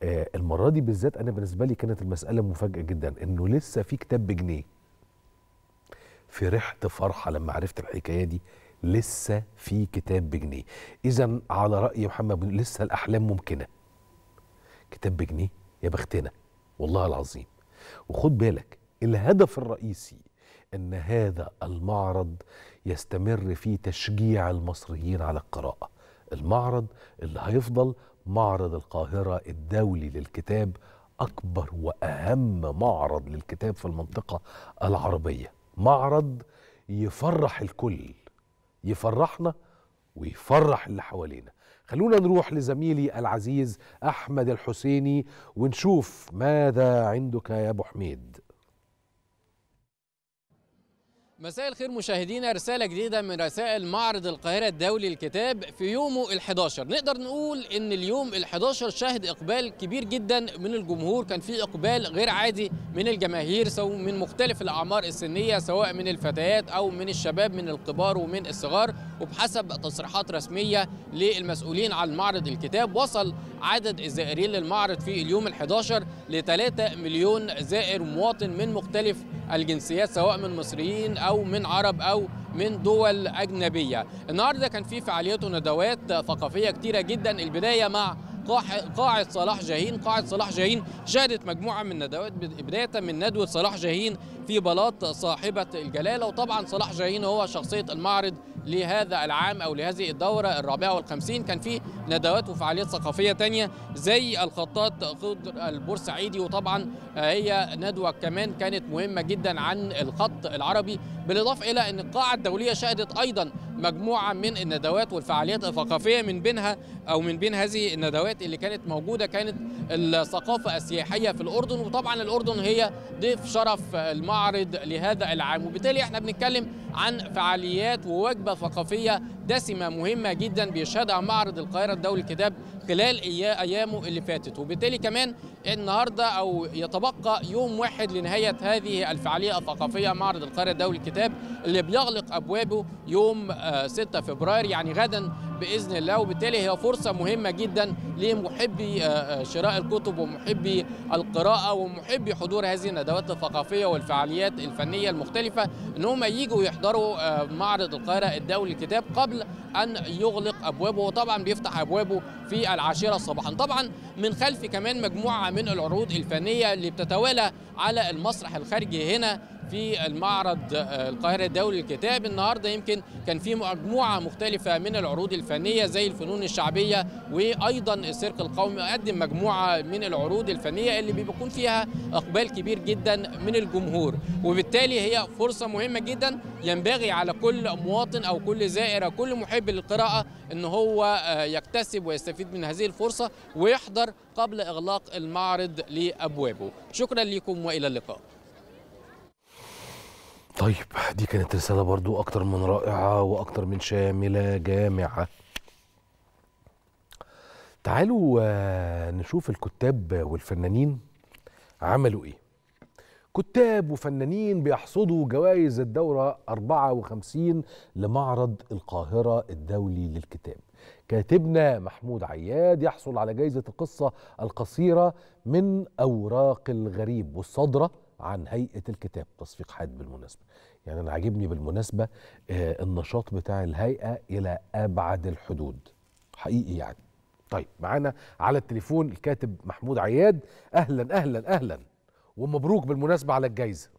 آه، المره دي بالذات انا بالنسبه لي كانت المساله مفاجاه جدا انه لسه في كتاب بجنيه فرحت فرحه لما عرفت الحكايه دي لسه في كتاب بجنيه اذا على راي محمد بن لسه الاحلام ممكنه كتاب بجنيه يا بختنا والله العظيم وخد بالك الهدف الرئيسي ان هذا المعرض يستمر في تشجيع المصريين على القراءه المعرض اللي هيفضل معرض القاهره الدولي للكتاب اكبر واهم معرض للكتاب في المنطقه العربيه معرض يفرح الكل يفرحنا ويفرح اللي حوالينا خلونا نروح لزميلي العزيز احمد الحسيني ونشوف ماذا عندك يا ابو حميد مساء الخير مشاهدينا رسالة جديدة من رسائل معرض القاهرة الدولي للكتاب في يومه الحداشر 11 نقدر نقول ان اليوم الحداشر 11 شهد اقبال كبير جدا من الجمهور كان في اقبال غير عادي من الجماهير سواء من مختلف الاعمار السنية سواء من الفتيات او من الشباب من الكبار ومن الصغار وبحسب تصريحات رسمية للمسؤولين عن معرض الكتاب وصل عدد الزائرين للمعرض في اليوم الحداشر 11 3 مليون زائر مواطن من مختلف الجنسيات سواء من مصريين او من عرب او من دول اجنبيه النهارده كان في فعاليات وندوات ثقافيه كتيره جدا البدايه مع قاعة صلاح جاهين قاعة صلاح جاهين شهدت مجموعة من ندوات بداية من ندوة صلاح جاهين في بلاط صاحبة الجلالة وطبعا صلاح جاهين هو شخصية المعرض لهذا العام أو لهذه الدورة الرابعة والخمسين كان في ندوات وفعاليات ثقافية تانية زي الخطاط خضر البورسعيدي وطبعا هي ندوة كمان كانت مهمة جدا عن الخط العربي بالإضافة إلى أن القاعة الدولية شهدت أيضا مجموعة من الندوات والفعاليات الثقافية من بينها أو من بين هذه الندوات اللي كانت موجودة كانت الثقافة السياحية في الأردن وطبعا الأردن هي ضيف شرف المعرض المعرض لهذا العام وبالتالي احنا بنتكلم عن فعاليات ووجبة ثقافية دسمة مهمة جدا بيشهدها معرض القاهرة الدولي للكتاب خلال أيامه اللي فاتت وبالتالي كمان النهاردة أو يتبقى يوم واحد لنهاية هذه الفعالية الثقافية معرض القاهرة الدولي للكتاب اللي بيغلق أبوابه يوم 6 آه، فبراير يعني غدا باذن الله وبالتالي هي فرصه مهمه جدا لمحبي آه، آه، شراء الكتب ومحبي القراءه ومحبي حضور هذه الندوات الثقافيه والفعاليات الفنيه المختلفه ان هم يجوا يحضروا آه، معرض القاهره الدولي للكتاب قبل ان يغلق ابوابه وطبعا بيفتح ابوابه في العاشره صباحا طبعا من خلف كمان مجموعه من العروض الفنيه اللي بتتوالى على المسرح الخارجي هنا في المعرض آه، القاهرة الدولي للكتاب النهاردة يمكن كان في مجموعة مختلفة من العروض الفنية زي الفنون الشعبية وأيضا السيرك القومي قدم مجموعة من العروض الفنية اللي بيكون فيها إقبال كبير جدا من الجمهور وبالتالي هي فرصة مهمة جدا ينبغي على كل مواطن أو كل زائر أو كل محب للقراءة أن هو آه، يكتسب ويستفيد من هذه الفرصة ويحضر قبل إغلاق المعرض لأبوابه شكرا لكم وإلى اللقاء طيب دي كانت رسالة برضو أكتر من رائعة وأكتر من شاملة جامعة تعالوا آه، نشوف الكتاب والفنانين عملوا إيه كتاب وفنانين بيحصدوا جوائز الدورة 54 لمعرض القاهرة الدولي للكتاب كاتبنا محمود عياد يحصل على جائزة القصة القصيرة من أوراق الغريب والصدرة عن هيئه الكتاب تصفيق حاد بالمناسبه يعني انا عاجبني بالمناسبه آه، النشاط بتاع الهيئه الى ابعد الحدود حقيقي يعني طيب معانا على التليفون الكاتب محمود عياد اهلا اهلا اهلا ومبروك بالمناسبه على الجايزه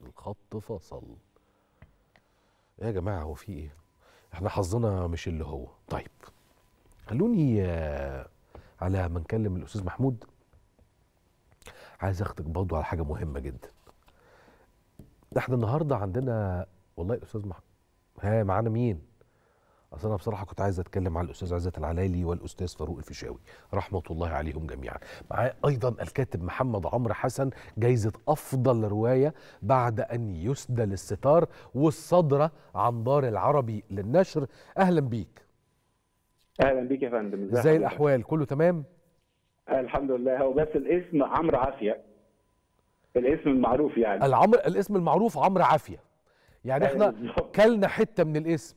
الخط فصل يا جماعه هو في ايه احنا حظنا مش اللي هو طيب خلوني آه، على ما نكلم الاستاذ محمود عايز اخدك برضه على حاجه مهمه جدا احنا النهارده عندنا والله الاستاذ استاذ محمد ها معانا مين اصل انا بصراحه كنت عايز اتكلم مع الاستاذ عزت العلالي والاستاذ فاروق الفيشاوي رحمه الله عليهم جميعا معايا ايضا الكاتب محمد عمرو حسن جايزه افضل روايه بعد ان يسدى للستار والصدره عن دار العربي للنشر اهلا بيك اهلا بيك يا فندم ازاي الاحوال كله تمام الحمد لله هو بس الاسم عمرو عافيه الاسم المعروف يعني العمر الاسم المعروف عمرو عافيه يعني احنا *laughs* كلنا حته من الاسم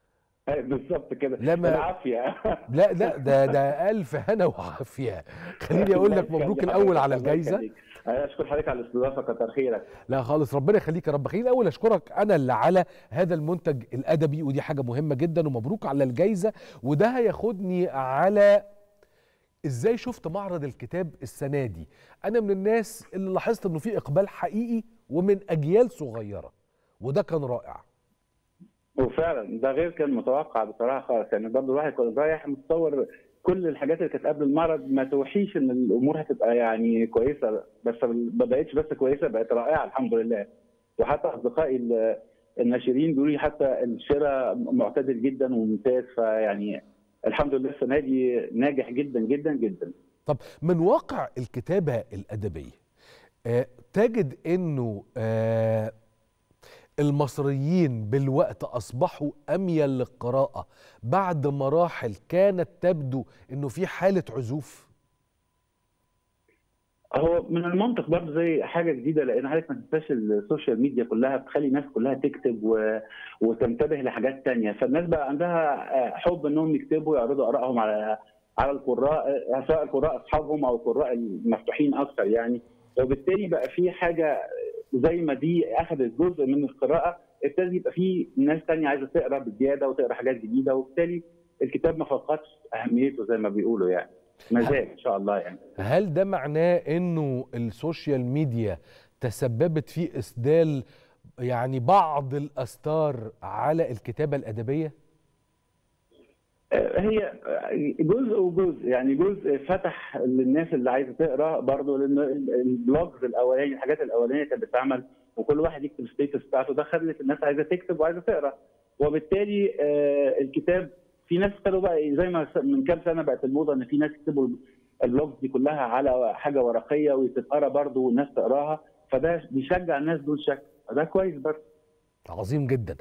*laughs* بالظبط كده لما العافيه *laughs* لا لا ده ده الف هنا وعافيه خليني اقول لك مبروك الاول على الجائزه اشكر حضرتك على الاستضافه كتر خيرك لا خالص ربنا يخليك يا رب خليني الاول اشكرك انا اللي على هذا المنتج الادبي ودي حاجه مهمه جدا ومبروك على الجائزه وده هياخدني على ازاي شفت معرض الكتاب السنه دي انا من الناس اللي لاحظت انه في اقبال حقيقي ومن اجيال صغيره وده كان رائع وفعلا ده غير كان متوقع بصراحه خالص يعني برضه الواحد كان رايح متصور كل الحاجات اللي كانت قبل المعرض ما توحيش ان الامور هتبقى يعني كويسه بس ما بقتش بس كويسه بقت رائعه الحمد لله وحتى اصدقائي الناشرين بيقولوا لي حتى الشراء معتدل جدا وممتاز فيعني الحمد لله السنه دي ناجح جدا جدا جدا طب من واقع الكتابه الادبيه آه، تجد انه آه، المصريين بالوقت اصبحوا اميل للقراءه بعد مراحل كانت تبدو انه في حاله عزوف هو من المنطق برضه زي حاجه جديده لان حضرتك ما تنساش السوشيال ميديا كلها بتخلي الناس كلها تكتب و... وتنتبه لحاجات تانية فالناس بقى عندها آه، حب انهم يكتبوا ويعرضوا ارائهم على على القراء آه، سواء القراء اصحابهم او القراء المفتوحين اكثر يعني وبالتالي بقى في حاجه زي ما دي اخذت جزء من القراءه ابتدى يبقى في ناس تانية عايزه تقرا بزياده وتقرا حاجات جديده وبالتالي الكتاب ما فقدش اهميته زي ما بيقولوا يعني. مازال ان شاء الله يعني هل ده معناه انه السوشيال ميديا تسببت في اسدال يعني بعض الاستار على الكتابه الادبيه؟ آه، هي جزء وجزء يعني جزء فتح للناس اللي عايزه تقرا برضه لان البلوجز الاولانيه الحاجات الاولانيه كانت بتتعمل وكل واحد يكتب ستيتس بتاعته ده خلت الناس عايزه تكتب وعايزه تقرا وبالتالي آه، الكتاب في ناس قالوا بقى إيه، زي ما من كام سنه بقت الموضه ان في ناس يكتبوا البلوجز دي كلها على حاجه ورقيه وتتقرا برضه والناس تقراها فده بيشجع الناس دول شكل فده كويس برضه عظيم جدا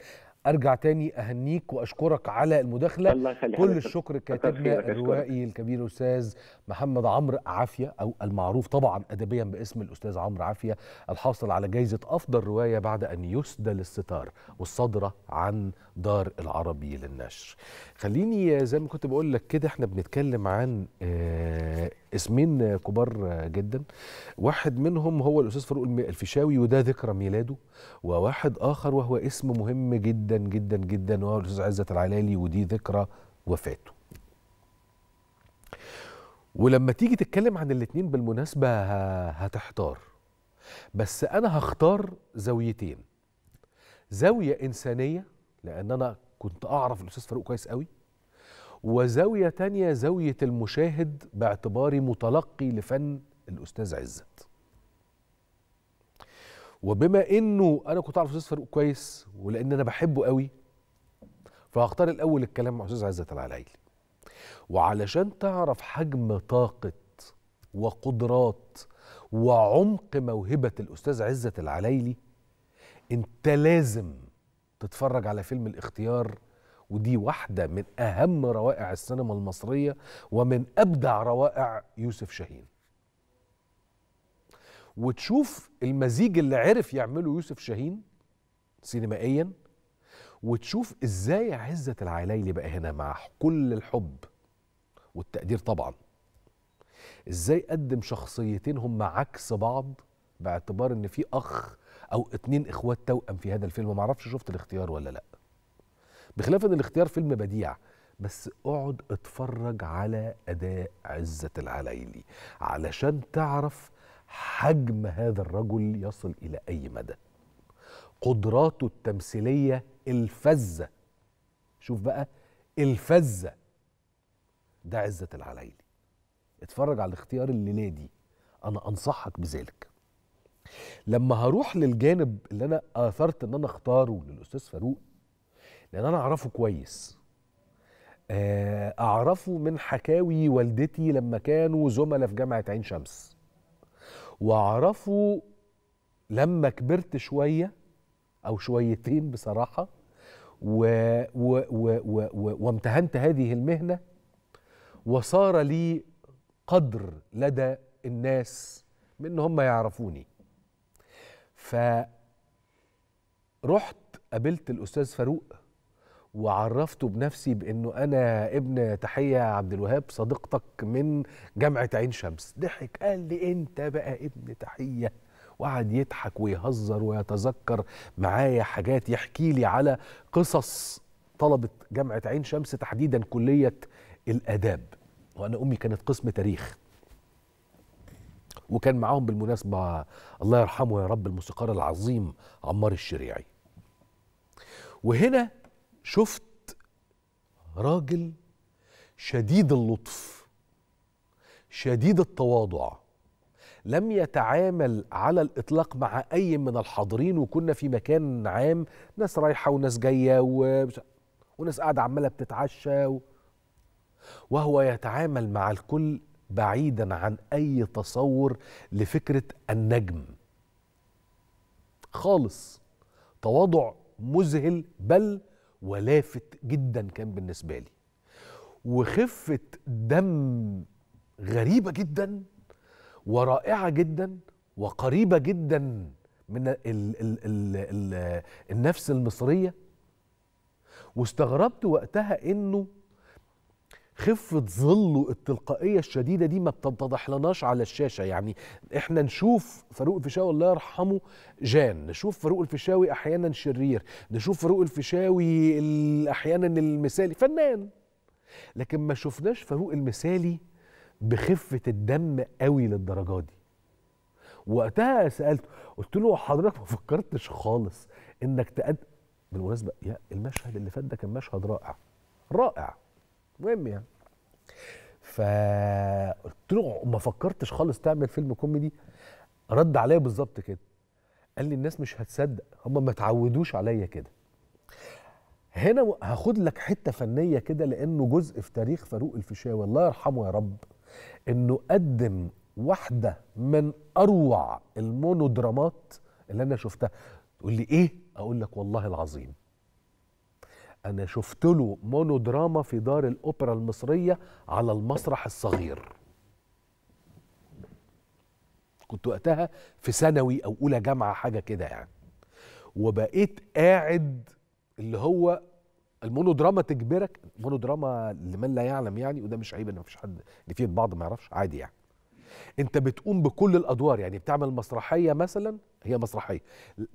ارجع تاني اهنيك واشكرك على المداخله الله كل الشكر كاتبنا الروائي الكبير الاستاذ محمد عمرو عافيه او المعروف طبعا ادبيا باسم الاستاذ عمرو عافيه الحاصل على جائزه افضل روايه بعد ان يسدل الستار والصادره عن دار العربي للنشر خليني زي ما كنت بقول لك كده احنا بنتكلم عن آه، اسمين كبار جدا واحد منهم هو الاستاذ فاروق الفيشاوي وده ذكرى ميلاده وواحد اخر وهو اسم مهم جدا جدا جدا وهو الاستاذ عزت العلالي ودي ذكرى وفاته ولما تيجي تتكلم عن الاثنين بالمناسبة هتحتار بس أنا هختار زاويتين زاوية إنسانية لأن أنا كنت أعرف الأستاذ فاروق كويس قوي وزاوية تانية زاوية المشاهد باعتباري متلقي لفن الأستاذ عزت وبما أنه أنا كنت أعرف أستاذ فاروق كويس ولأن أنا بحبه قوي فهختار الأول الكلام مع أستاذ عزت العلايلي وعلشان تعرف حجم طاقة وقدرات وعمق موهبة الأستاذ عزت العلايلي أنت لازم تتفرج على فيلم الاختيار ودي واحدة من أهم روائع السينما المصرية ومن أبدع روائع يوسف شاهين وتشوف المزيج اللي عرف يعمله يوسف شاهين سينمائيا وتشوف ازاي عزة اللي بقى هنا مع كل الحب والتقدير طبعا ازاي قدم شخصيتين هم عكس بعض باعتبار ان في اخ او اتنين اخوات توأم في هذا الفيلم معرفش شفت الاختيار ولا لا بخلاف ان الاختيار فيلم بديع بس اقعد اتفرج على اداء عزه العلايلي علشان تعرف حجم هذا الرجل يصل الى اي مدى قدراته التمثيليه الفزه شوف بقى الفزه ده عزه العلايلي اتفرج على الاختيار الليله دي انا انصحك بذلك لما هروح للجانب اللي انا اثرت ان انا اختاره للاستاذ فاروق لان انا اعرفه كويس آه، اعرفه من حكاوي والدتي لما كانوا زملاء في جامعه عين شمس واعرفه لما كبرت شويه او شويتين بصراحه و و و و و وامتهنت هذه المهنه وصار لي قدر لدى الناس من ان هم يعرفوني فرحت قابلت الاستاذ فاروق وعرفته بنفسي بانه انا ابن تحيه عبد الوهاب صديقتك من جامعه عين شمس ضحك قال لي انت بقى ابن تحيه وقعد يضحك ويهزر ويتذكر معايا حاجات يحكي لي على قصص طلبه جامعه عين شمس تحديدا كليه الاداب وانا امي كانت قسم تاريخ وكان معاهم بالمناسبه الله يرحمه يا رب الموسيقار العظيم عمار الشريعي وهنا شفت راجل شديد اللطف شديد التواضع لم يتعامل على الإطلاق مع أي من الحاضرين وكنا في مكان عام ناس رايحة وناس جاية و... وناس قاعدة عمالة بتتعشى و... وهو يتعامل مع الكل بعيدا عن أي تصور لفكرة النجم خالص تواضع مذهل بل ولافت جدا كان بالنسبه لي وخفه دم غريبه جدا ورائعه جدا وقريبه جدا من الـ الـ الـ الـ النفس المصريه واستغربت وقتها انه خفه ظله التلقائيه الشديده دي ما بتتضح لناش على الشاشه يعني احنا نشوف فاروق الفيشاوي الله يرحمه جان نشوف فاروق الفيشاوي احيانا شرير نشوف فاروق الفيشاوي احيانا المثالي فنان لكن ما شفناش فاروق المثالي بخفه الدم قوي للدرجه دي وقتها سالته قلت له حضرتك ما فكرتش خالص انك تقدم بالمناسبه يا المشهد اللي فات ده كان مشهد رائع رائع مهم يعني فقلت له ما فكرتش خالص تعمل فيلم كوميدي رد عليا بالظبط كده قال لي الناس مش هتصدق هم ما اتعودوش عليا كده هنا هاخد لك حته فنيه كده لانه جزء في تاريخ فاروق الفيشاوي الله يرحمه يا رب انه قدم واحده من اروع المونودرامات اللي انا شفتها تقول لي ايه اقول لك والله العظيم انا شفت له مونودراما في دار الاوبرا المصريه على المسرح الصغير كنت وقتها في ثانوي او اولى جامعه حاجه كده يعني وبقيت قاعد اللي هو المونودراما تجبرك دراما لمن لا يعلم يعني وده مش عيب ان مفيش حد اللي في البعض ما يعرفش عادي يعني انت بتقوم بكل الادوار يعني بتعمل مسرحيه مثلا هي مسرحيه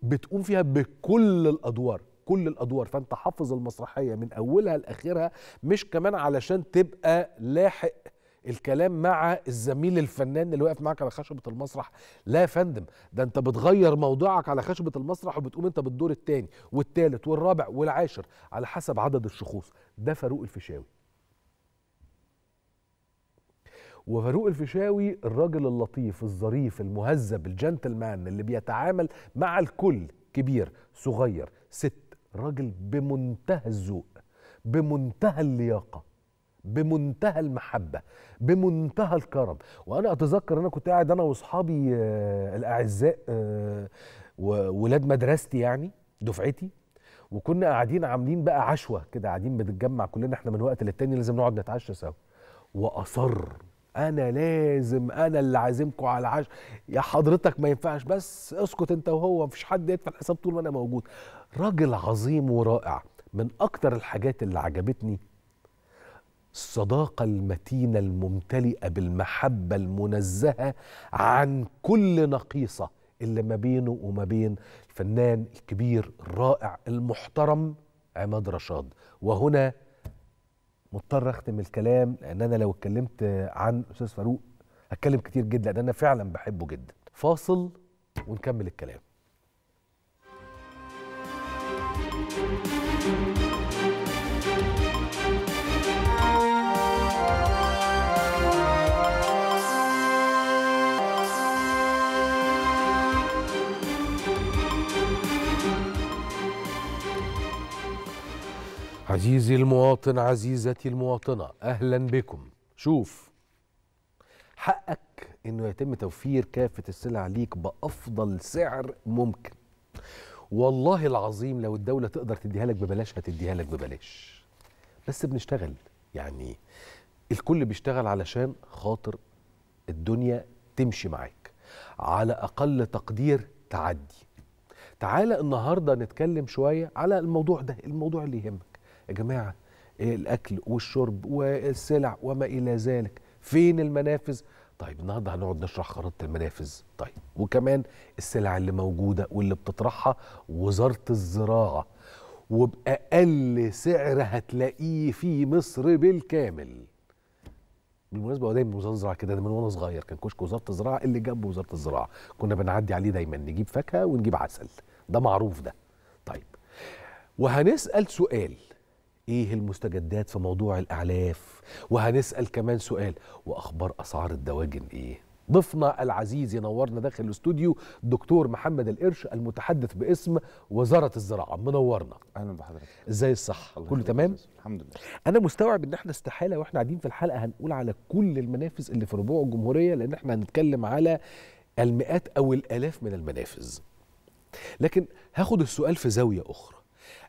بتقوم فيها بكل الادوار كل الادوار فانت حافظ المسرحيه من اولها لاخرها مش كمان علشان تبقى لاحق الكلام مع الزميل الفنان اللي واقف معاك على خشبه المسرح لا يا فندم ده انت بتغير موضوعك على خشبه المسرح وبتقوم انت بالدور الثاني والثالث والرابع والعاشر على حسب عدد الشخوص ده فاروق الفيشاوي وفاروق الفيشاوي الراجل اللطيف الظريف المهذب الجنتلمان اللي بيتعامل مع الكل كبير صغير ست راجل بمنتهى الذوق بمنتهى اللياقه بمنتهى المحبه بمنتهى الكرم وانا اتذكر انا كنت قاعد انا واصحابي آه، الاعزاء آه، وولاد مدرستي يعني دفعتي وكنا قاعدين عاملين بقى عشوه كده قاعدين بنتجمع كلنا احنا من وقت للتاني لازم نقعد نتعشى سوا واصر انا لازم انا اللي عازمكم على العشاء يا حضرتك ما ينفعش بس اسكت انت وهو مفيش حد يدفع الحساب طول ما انا موجود راجل عظيم ورائع من أكتر الحاجات اللي عجبتني الصداقة المتينة الممتلئة بالمحبة المنزهة عن كل نقيصة اللي ما بينه وما بين الفنان الكبير الرائع المحترم عماد رشاد وهنا مضطر اختم الكلام لان انا لو اتكلمت عن استاذ فاروق هتكلم كتير جدا لان انا فعلا بحبه جدا فاصل ونكمل الكلام عزيزي المواطن عزيزتي المواطنة أهلا بكم شوف حقك أنه يتم توفير كافة السلع ليك بأفضل سعر ممكن والله العظيم لو الدوله تقدر تديها لك ببلاش هتديها لك ببلاش بس بنشتغل يعني الكل بيشتغل علشان خاطر الدنيا تمشي معاك على اقل تقدير تعدي تعالى النهارده نتكلم شويه على الموضوع ده الموضوع اللي يهمك يا جماعه الاكل والشرب والسلع وما الى ذلك فين المنافذ طيب النهارده هنقعد نشرح خريطه المنافذ طيب وكمان السلع اللي موجوده واللي بتطرحها وزاره الزراعه وباقل سعر هتلاقيه في مصر بالكامل بالمناسبه هو دايما وزاره الزراعه كده من وانا صغير كان كشك وزاره الزراعه اللي جنب وزاره الزراعه كنا بنعدي عليه دايما نجيب فاكهه ونجيب عسل ده معروف ده طيب وهنسال سؤال ايه المستجدات في موضوع الاعلاف وهنسال كمان سؤال واخبار اسعار الدواجن ايه ضيفنا العزيز ينورنا داخل الاستوديو دكتور محمد القرش المتحدث باسم وزاره الزراعه منورنا اهلا بحضرتك ازاي الصحه كله تمام الحمد لله انا مستوعب ان احنا استحاله واحنا قاعدين في الحلقه هنقول على كل المنافس اللي في ربوع الجمهوريه لان احنا هنتكلم على المئات او الالاف من المنافس لكن هاخد السؤال في زاويه اخرى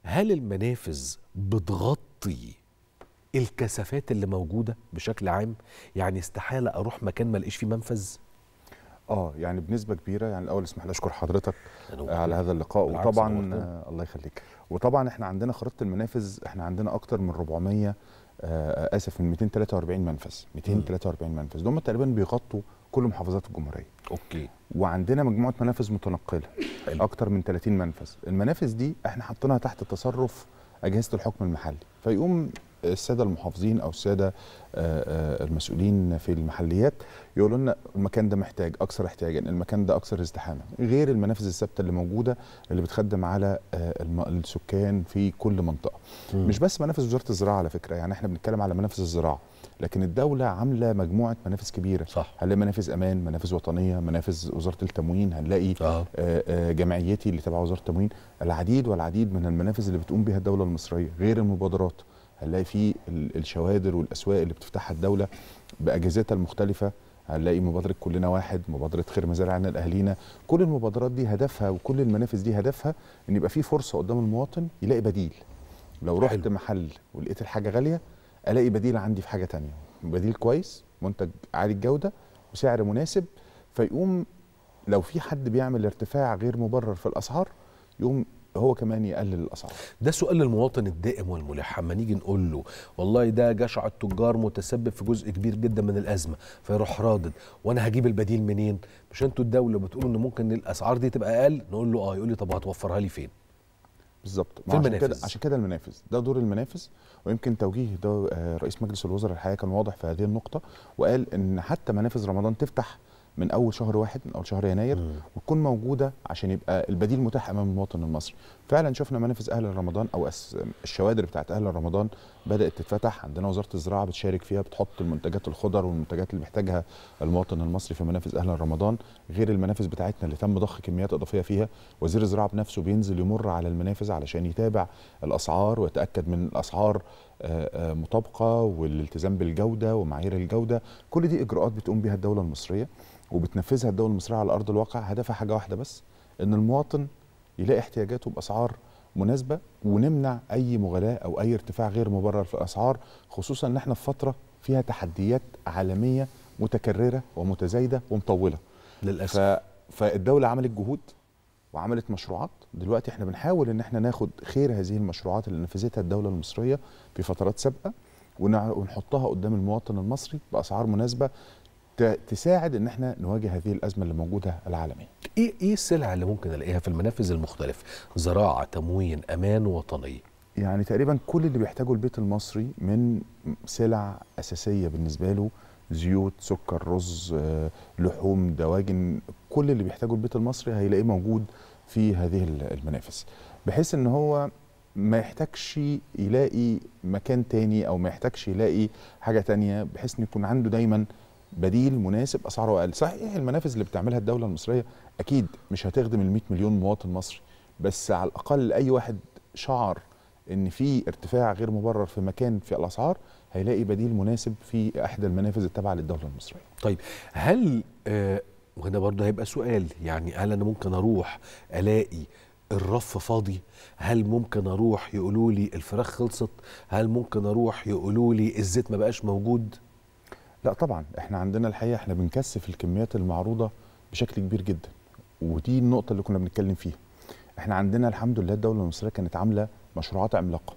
هل المنافذ بتغطي الكثافات اللي موجوده بشكل عام يعني استحاله اروح مكان ما الاقيش فيه منفذ اه يعني بنسبه كبيره يعني الاول اسمح لي اشكر حضرتك على هذا اللقاء وطبعا آه الله يخليك وطبعا احنا عندنا خريطه المنافذ احنا عندنا اكتر من 400 آه اسف من 243 منفذ 243 منفذ دول تقريبا بيغطوا كل محافظات الجمهوريه اوكي وعندنا مجموعه منافذ متنقله حلو. اكتر من 30 منفذ المنافذ دي احنا حطيناها تحت تصرف اجهزه الحكم المحلي فيقوم الساده المحافظين او الساده آه، آه، المسؤولين في المحليات يقولوا لنا المكان ده محتاج اكثر احتياجا المكان ده اكثر ازدحاما غير المنافذ الثابته اللي موجوده اللي بتخدم على آه، السكان في كل منطقه م. مش بس منافذ وزاره الزراعه على فكره يعني احنا بنتكلم على منافذ الزراعه لكن الدوله عامله مجموعه منافس كبيره صح هنلاقي منافس امان منافس وطنيه منافس وزاره التموين هنلاقي آه. آه, آه، جمعيتي اللي تبع وزاره التموين العديد والعديد من المنافس اللي بتقوم بها الدوله المصريه غير المبادرات هنلاقي في الشوادر والاسواق اللي بتفتحها الدوله باجهزتها المختلفه هنلاقي مبادره كلنا واحد مبادره خير مزارعنا لاهالينا كل المبادرات دي هدفها وكل المنافس دي هدفها ان يبقى في فرصه قدام المواطن يلاقي بديل لو رحت محل ولقيت الحاجه غاليه الاقي بديل عندي في حاجه تانية بديل كويس منتج عالي الجوده وسعر مناسب فيقوم لو في حد بيعمل ارتفاع غير مبرر في الاسعار يقوم هو كمان يقلل الاسعار ده سؤال للمواطن الدائم والملح اما نيجي نقول له والله ده جشع التجار متسبب في جزء كبير جدا من الازمه فيروح رادد وانا هجيب البديل منين مش انتوا الدوله بتقولوا ان ممكن الاسعار دي تبقى اقل نقول له اه يقول لي طب هتوفرها لي فين بالظبط عشان كده عشان كده المنافس ده دور المنافس ويمكن توجيه ده آه، رئيس مجلس الوزراء الحقيقه كان واضح في هذه النقطه وقال ان حتى منافس رمضان تفتح من اول شهر واحد من اول شهر يناير وتكون موجوده عشان يبقى البديل متاح امام المواطن المصري فعلا شفنا منافذ اهل رمضان او الشوادر بتاعت اهل رمضان بدات تتفتح عندنا وزاره الزراعه بتشارك فيها بتحط المنتجات الخضر والمنتجات اللي بيحتاجها المواطن المصري في منافذ اهل رمضان غير المنافذ بتاعتنا اللي تم ضخ كميات اضافيه فيها وزير الزراعه بنفسه بينزل يمر على المنافذ علشان يتابع الاسعار ويتاكد من الاسعار آه، آه، مطابقه والالتزام بالجوده ومعايير الجوده كل دي اجراءات بتقوم بها الدوله المصريه وبتنفذها الدول المصريه على ارض الواقع هدفها حاجه واحده بس ان المواطن يلاقي احتياجاته باسعار مناسبه ونمنع اي مغالاه او اي ارتفاع غير مبرر في الاسعار خصوصا ان احنا في فتره فيها تحديات عالميه متكرره ومتزايده ومطوله للاسف ف... فالدوله عملت جهود وعملت مشروعات دلوقتي احنا بنحاول ان احنا ناخد خير هذه المشروعات اللي نفذتها الدوله المصريه في فترات سابقه ونحطها قدام المواطن المصري باسعار مناسبه تساعد ان احنا نواجه هذه الازمه اللي موجوده العالميه. ايه ايه السلع اللي ممكن الاقيها في المنافذ المختلفه؟ زراعه، تموين، امان، وطنيه. يعني تقريبا كل اللي بيحتاجه البيت المصري من سلع اساسيه بالنسبه له زيوت، سكر، رز، آه، لحوم، دواجن، كل اللي بيحتاجه البيت المصري هيلاقيه موجود في هذه المنافس بحيث ان هو ما يحتاجش يلاقي مكان تاني او ما يحتاجش يلاقي حاجه تانيه بحيث ان يكون عنده دايما بديل مناسب اسعاره اقل صحيح المنافذ اللي بتعملها الدوله المصريه اكيد مش هتخدم ال 100 مليون مواطن مصري بس على الاقل اي واحد شعر ان في ارتفاع غير مبرر في مكان في الاسعار هيلاقي بديل مناسب في احدى المنافذ التابعه للدوله المصريه طيب هل آه وهنا برضه هيبقى سؤال يعني هل انا ممكن اروح الاقي الرف فاضي هل ممكن اروح يقولوا لي الفراخ خلصت هل ممكن اروح يقولوا لي الزيت ما بقاش موجود لا طبعا احنا عندنا الحقيقه احنا بنكثف الكميات المعروضه بشكل كبير جدا ودي النقطه اللي كنا بنتكلم فيها احنا عندنا الحمد لله الدوله المصريه كانت عامله مشروعات عملاقه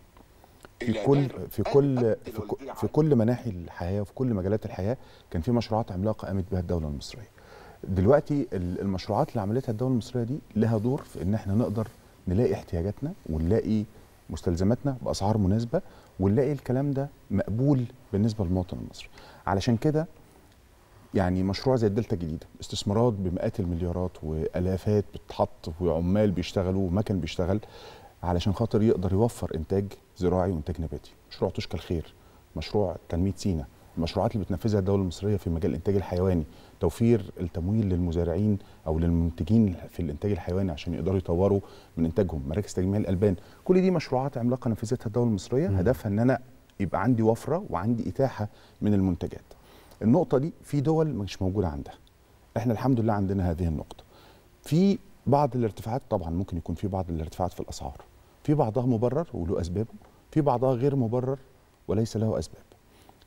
في كل في كل في, كل مناحي الحياه وفي كل مجالات الحياه كان في مشروعات عملاقه قامت بها الدوله المصريه دلوقتي المشروعات اللي عملتها الدوله المصريه دي لها دور في ان احنا نقدر نلاقي احتياجاتنا ونلاقي مستلزماتنا باسعار مناسبه ونلاقي الكلام ده مقبول بالنسبه للمواطن المصري علشان كده يعني مشروع زي الدلتا الجديده استثمارات بمئات المليارات والافات بتتحط وعمال بيشتغلوا ومكن بيشتغل علشان خاطر يقدر يوفر انتاج زراعي وانتاج نباتي مشروع تشكى الخير مشروع تنميه سينا المشروعات اللي بتنفذها الدوله المصريه في مجال الانتاج الحيواني توفير التمويل للمزارعين او للمنتجين في الانتاج الحيواني عشان يقدروا يطوروا من انتاجهم مراكز تجميع الالبان كل دي مشروعات عملاقه نفذتها الدوله المصريه م. هدفها ان انا يبقى عندي وفره وعندي اتاحه من المنتجات النقطه دي في دول مش موجوده عندها احنا الحمد لله عندنا هذه النقطه في بعض الارتفاعات طبعا ممكن يكون في بعض الارتفاعات في الاسعار في بعضها مبرر وله اسبابه في بعضها غير مبرر وليس له اسباب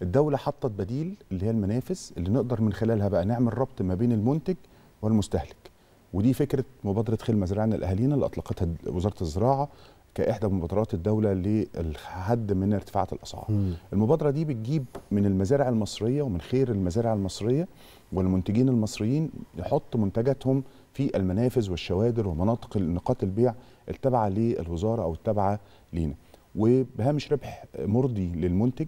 الدوله حطت بديل اللي هي المنافس اللي نقدر من خلالها بقى نعمل ربط ما بين المنتج والمستهلك ودي فكره مبادره خير مزارعنا لاهالينا اللي اطلقتها وزاره الزراعه كاحدى مبادرات الدوله للحد من ارتفاعات الاسعار. مم. المبادره دي بتجيب من المزارع المصريه ومن خير المزارع المصريه والمنتجين المصريين يحطوا منتجاتهم في المنافذ والشوادر ومناطق نقاط البيع التابعه للوزاره او التابعه لينا. وبهامش ربح مرضي للمنتج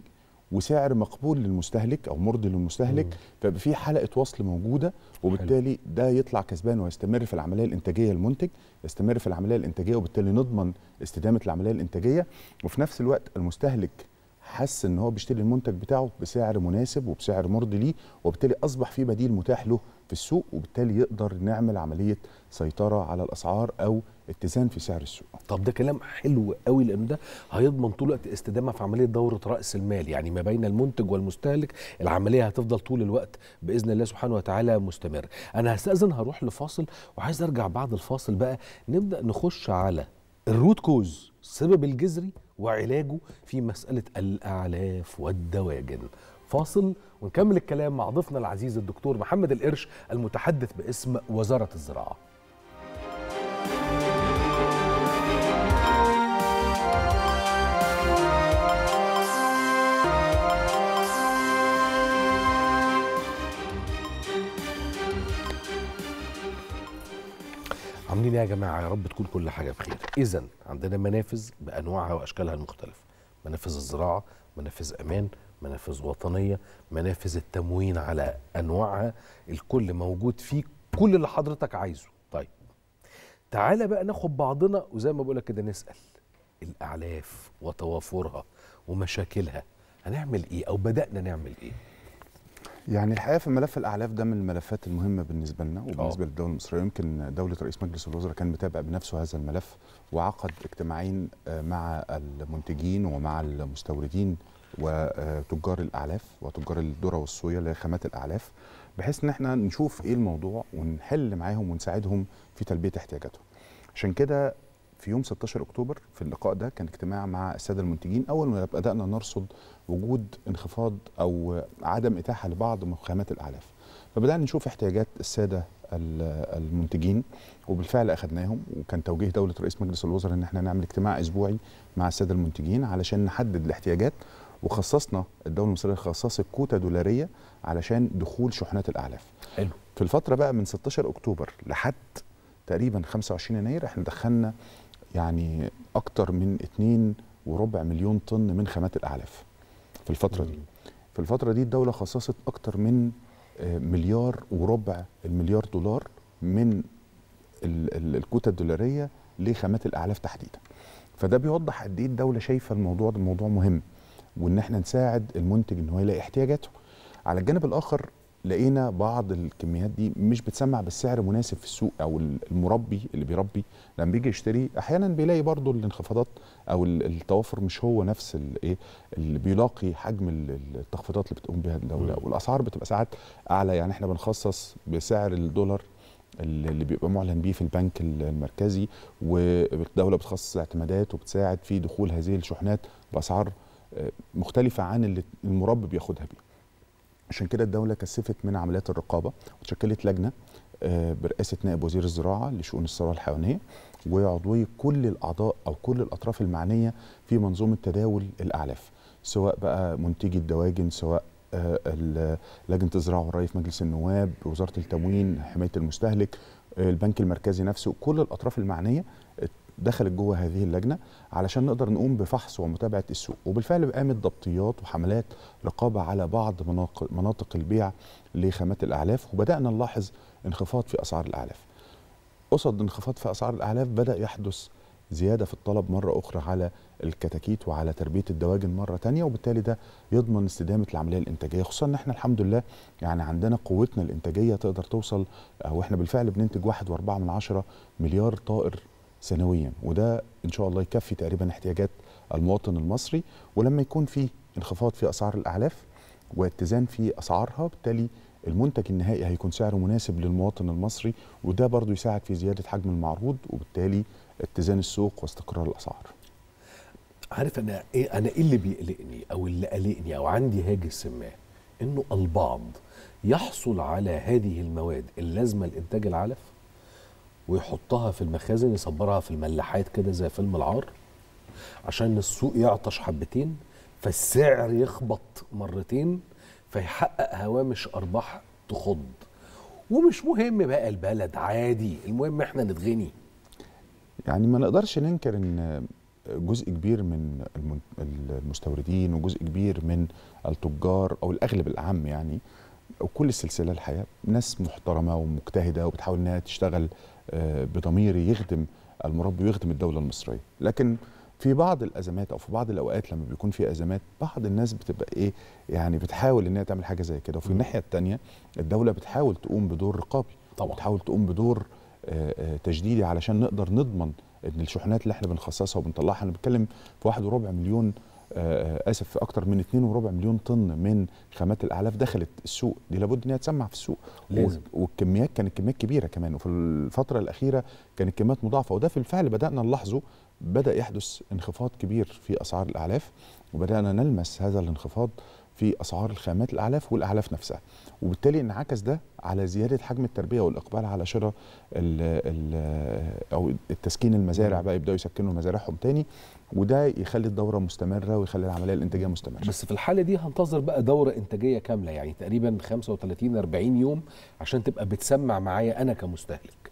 وسعر مقبول للمستهلك او مرضي للمستهلك فيبقى في حلقه وصل موجوده وبالتالي ده يطلع كسبان ويستمر في العمليه الانتاجيه المنتج يستمر في العمليه الانتاجيه وبالتالي نضمن استدامه العمليه الانتاجيه وفي نفس الوقت المستهلك حس ان هو بيشتري المنتج بتاعه بسعر مناسب وبسعر مرضي ليه وبالتالي اصبح في بديل متاح له في السوق وبالتالي يقدر نعمل عمليه سيطره على الاسعار او اتزان في سعر السوق طب ده كلام حلو قوي لان ده هيضمن طول الوقت استدامه في عمليه دوره راس المال يعني ما بين المنتج والمستهلك العمليه هتفضل طول الوقت باذن الله سبحانه وتعالى مستمره انا هستاذن هروح لفاصل وعايز ارجع بعد الفاصل بقى نبدا نخش على الروت كوز السبب الجذري وعلاجه في مساله الاعلاف والدواجن فاصل ونكمل الكلام مع ضيفنا العزيز الدكتور محمد القرش المتحدث باسم وزاره الزراعه عاملين ايه يا جماعه يا رب تكون كل حاجه بخير اذا عندنا منافذ بانواعها واشكالها المختلفه منافذ الزراعه منافذ امان منافذ وطنيه منافذ التموين على انواعها الكل موجود فيه كل اللي حضرتك عايزه طيب تعالى بقى ناخد بعضنا وزي ما بقولك كده نسال الاعلاف وتوافرها ومشاكلها هنعمل ايه او بدانا نعمل ايه يعني الحقيقه في ملف الاعلاف ده من الملفات المهمه بالنسبه لنا آه. وبالنسبه أوه. للدوله المصريه يمكن دوله رئيس مجلس الوزراء كان متابع بنفسه هذا الملف وعقد اجتماعين آه، مع المنتجين ومع المستوردين وتجار الاعلاف وتجار الذره والصويا اللي هي خامات الاعلاف بحيث ان احنا نشوف ايه الموضوع ونحل معاهم ونساعدهم في تلبيه احتياجاتهم عشان كده في يوم 16 اكتوبر في اللقاء ده كان اجتماع مع الساده المنتجين اول ما بدانا نرصد وجود انخفاض او عدم اتاحه لبعض مخامات الاعلاف فبدانا نشوف احتياجات الساده المنتجين وبالفعل اخذناهم وكان توجيه دوله رئيس مجلس الوزراء ان احنا نعمل اجتماع اسبوعي مع الساده المنتجين علشان نحدد الاحتياجات وخصصنا الدوله المصريه خصصت كوتا دولاريه علشان دخول شحنات الاعلاف حلو في الفتره بقى من 16 اكتوبر لحد تقريبا 25 يناير احنا دخلنا يعني اكتر من اتنين وربع مليون طن من خامات الاعلاف في الفتره دي في الفتره دي الدوله خصصت اكتر من آه، مليار وربع المليار دولار من الكوتا الدولاريه لخامات الاعلاف تحديدا فده بيوضح قد ايه الدوله شايفه الموضوع ده موضوع مهم وان احنا نساعد المنتج ان هو يلاقي احتياجاته على الجانب الاخر لقينا بعض الكميات دي مش بتسمع بالسعر مناسب في السوق او المربي اللي بيربي لما بيجي يشتري احيانا بيلاقي برضو الانخفاضات او التوافر مش هو نفس الايه اللي بيلاقي حجم التخفيضات اللي بتقوم بها الدوله والاسعار بتبقى ساعات اعلى يعني احنا بنخصص بسعر الدولار اللي بيبقى معلن بيه في البنك المركزي والدوله بتخصص اعتمادات وبتساعد في دخول هذه الشحنات باسعار آه، مختلفه عن اللي المربي بياخدها بيه عشان كده الدوله كثفت من عمليات الرقابه وشكلت لجنه آه، برئاسه نائب وزير الزراعه لشؤون الثروه الحيوانيه وعضويه كل الاعضاء او كل الاطراف المعنيه في منظومه تداول الاعلاف سواء بقى منتجي الدواجن سواء آه، لجنه الزراعه والري في مجلس النواب وزاره التموين حمايه المستهلك آه، البنك المركزي نفسه كل الاطراف المعنيه دخلت جوه هذه اللجنه علشان نقدر نقوم بفحص ومتابعه السوق وبالفعل قامت ضبطيات وحملات رقابه على بعض مناطق البيع لخامات الاعلاف وبدانا نلاحظ انخفاض في اسعار الاعلاف. قصد انخفاض في اسعار الاعلاف بدا يحدث زياده في الطلب مره اخرى على الكتاكيت وعلى تربيه الدواجن مره ثانيه وبالتالي ده يضمن استدامه العمليه الانتاجيه خصوصا ان احنا الحمد لله يعني عندنا قوتنا الانتاجيه تقدر توصل واحنا بالفعل بننتج 1.4 مليار طائر سنويا وده ان شاء الله يكفي تقريبا احتياجات المواطن المصري ولما يكون في انخفاض في اسعار الاعلاف واتزان في اسعارها بالتالي المنتج النهائي هيكون سعره مناسب للمواطن المصري وده برضو يساعد في زياده حجم المعروض وبالتالي اتزان السوق واستقرار الاسعار عارف انا ايه انا ايه اللي بيقلقني او اللي قلقني او عندي هاجس ما انه البعض يحصل على هذه المواد اللازمه لانتاج العلف ويحطها في المخازن يصبرها في الملاحات كده زي فيلم العار عشان السوق يعطش حبتين فالسعر يخبط مرتين فيحقق هوامش ارباح تخض ومش مهم بقى البلد عادي المهم احنا نتغني يعني ما نقدرش ننكر ان جزء كبير من المستوردين وجزء كبير من التجار او الاغلب الاعم يعني وكل السلسله الحقيقه ناس محترمه ومجتهده وبتحاول انها تشتغل آه، بضميري يخدم المربي ويخدم الدوله المصريه لكن في بعض الازمات او في بعض الاوقات لما بيكون في ازمات بعض الناس بتبقى ايه يعني بتحاول ان هي تعمل حاجه زي كده وفي الناحيه الثانيه الدوله بتحاول تقوم بدور رقابي طبعا بتحاول تقوم بدور آه، آه، تجديدي علشان نقدر نضمن ان الشحنات اللي احنا بنخصصها وبنطلعها انا بتكلم في واحد وربع مليون آه، اسف في اكتر من 2.4 مليون طن من خامات الاعلاف دخلت السوق دي لابد انها تسمع في السوق لازم. والكميات كانت كميات كبيره كمان وفي الفتره الاخيره كانت كميات مضاعفه وده في الفعل بدانا نلاحظه بدا يحدث انخفاض كبير في اسعار الاعلاف وبدانا نلمس هذا الانخفاض في اسعار الخامات الاعلاف والاعلاف نفسها وبالتالي انعكس ده على زياده حجم التربيه والاقبال على شراء او التسكين المزارع بقى يبداوا يسكنوا مزارعهم تاني وده يخلي الدوره مستمره ويخلي العمليه الانتاجيه مستمره بس في الحاله دي هنتظر بقى دوره انتاجيه كامله يعني تقريبا 35 40 يوم عشان تبقى بتسمع معايا انا كمستهلك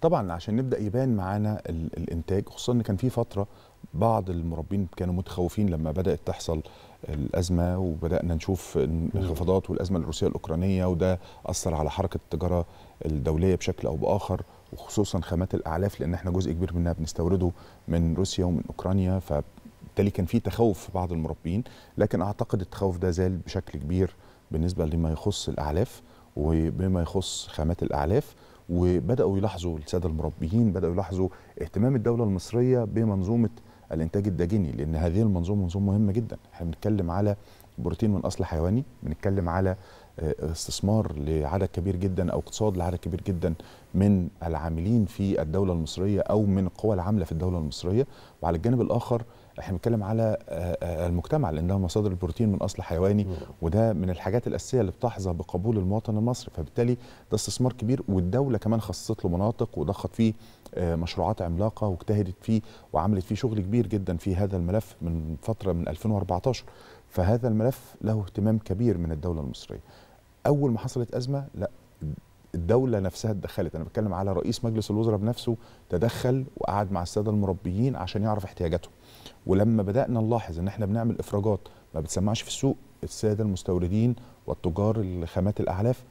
طبعا عشان نبدا يبان معانا الانتاج خصوصا ان كان في فتره بعض المربين كانوا متخوفين لما بدات تحصل الازمه وبدانا نشوف الانخفاضات والازمه الروسيه الاوكرانيه وده اثر على حركه التجاره الدوليه بشكل او باخر وخصوصا خامات الاعلاف لان احنا جزء كبير منها بنستورده من روسيا ومن اوكرانيا فبالتالي كان في تخوف في بعض المربين لكن اعتقد التخوف ده زال بشكل كبير بالنسبه لما يخص الاعلاف وبما يخص خامات الاعلاف وبداوا يلاحظوا الساده المربيين بداوا يلاحظوا اهتمام الدوله المصريه بمنظومه الانتاج الداجني لان هذه المنظومه منظومه مهمه جدا احنا بنتكلم على بروتين من اصل حيواني بنتكلم على آه، استثمار لعدد كبير جدا او اقتصاد لعدد كبير جدا من العاملين في الدوله المصريه او من القوى العامله في الدوله المصريه وعلى الجانب الاخر احنا بنتكلم على آه، آه، المجتمع لان ده مصادر البروتين من اصل حيواني وده من الحاجات الاساسيه اللي بتحظى بقبول المواطن المصري فبالتالي ده استثمار كبير والدوله كمان خصصت له مناطق وضخت فيه آه، مشروعات عملاقه واجتهدت فيه وعملت فيه شغل كبير جدا في هذا الملف من فتره من 2014 فهذا الملف له اهتمام كبير من الدوله المصريه اول ما حصلت ازمه لا الدوله نفسها اتدخلت انا بتكلم على رئيس مجلس الوزراء بنفسه تدخل وقعد مع الساده المربيين عشان يعرف احتياجاتهم ولما بدانا نلاحظ ان احنا بنعمل افراجات ما بتسمعش في السوق الساده المستوردين والتجار الخامات الاعلاف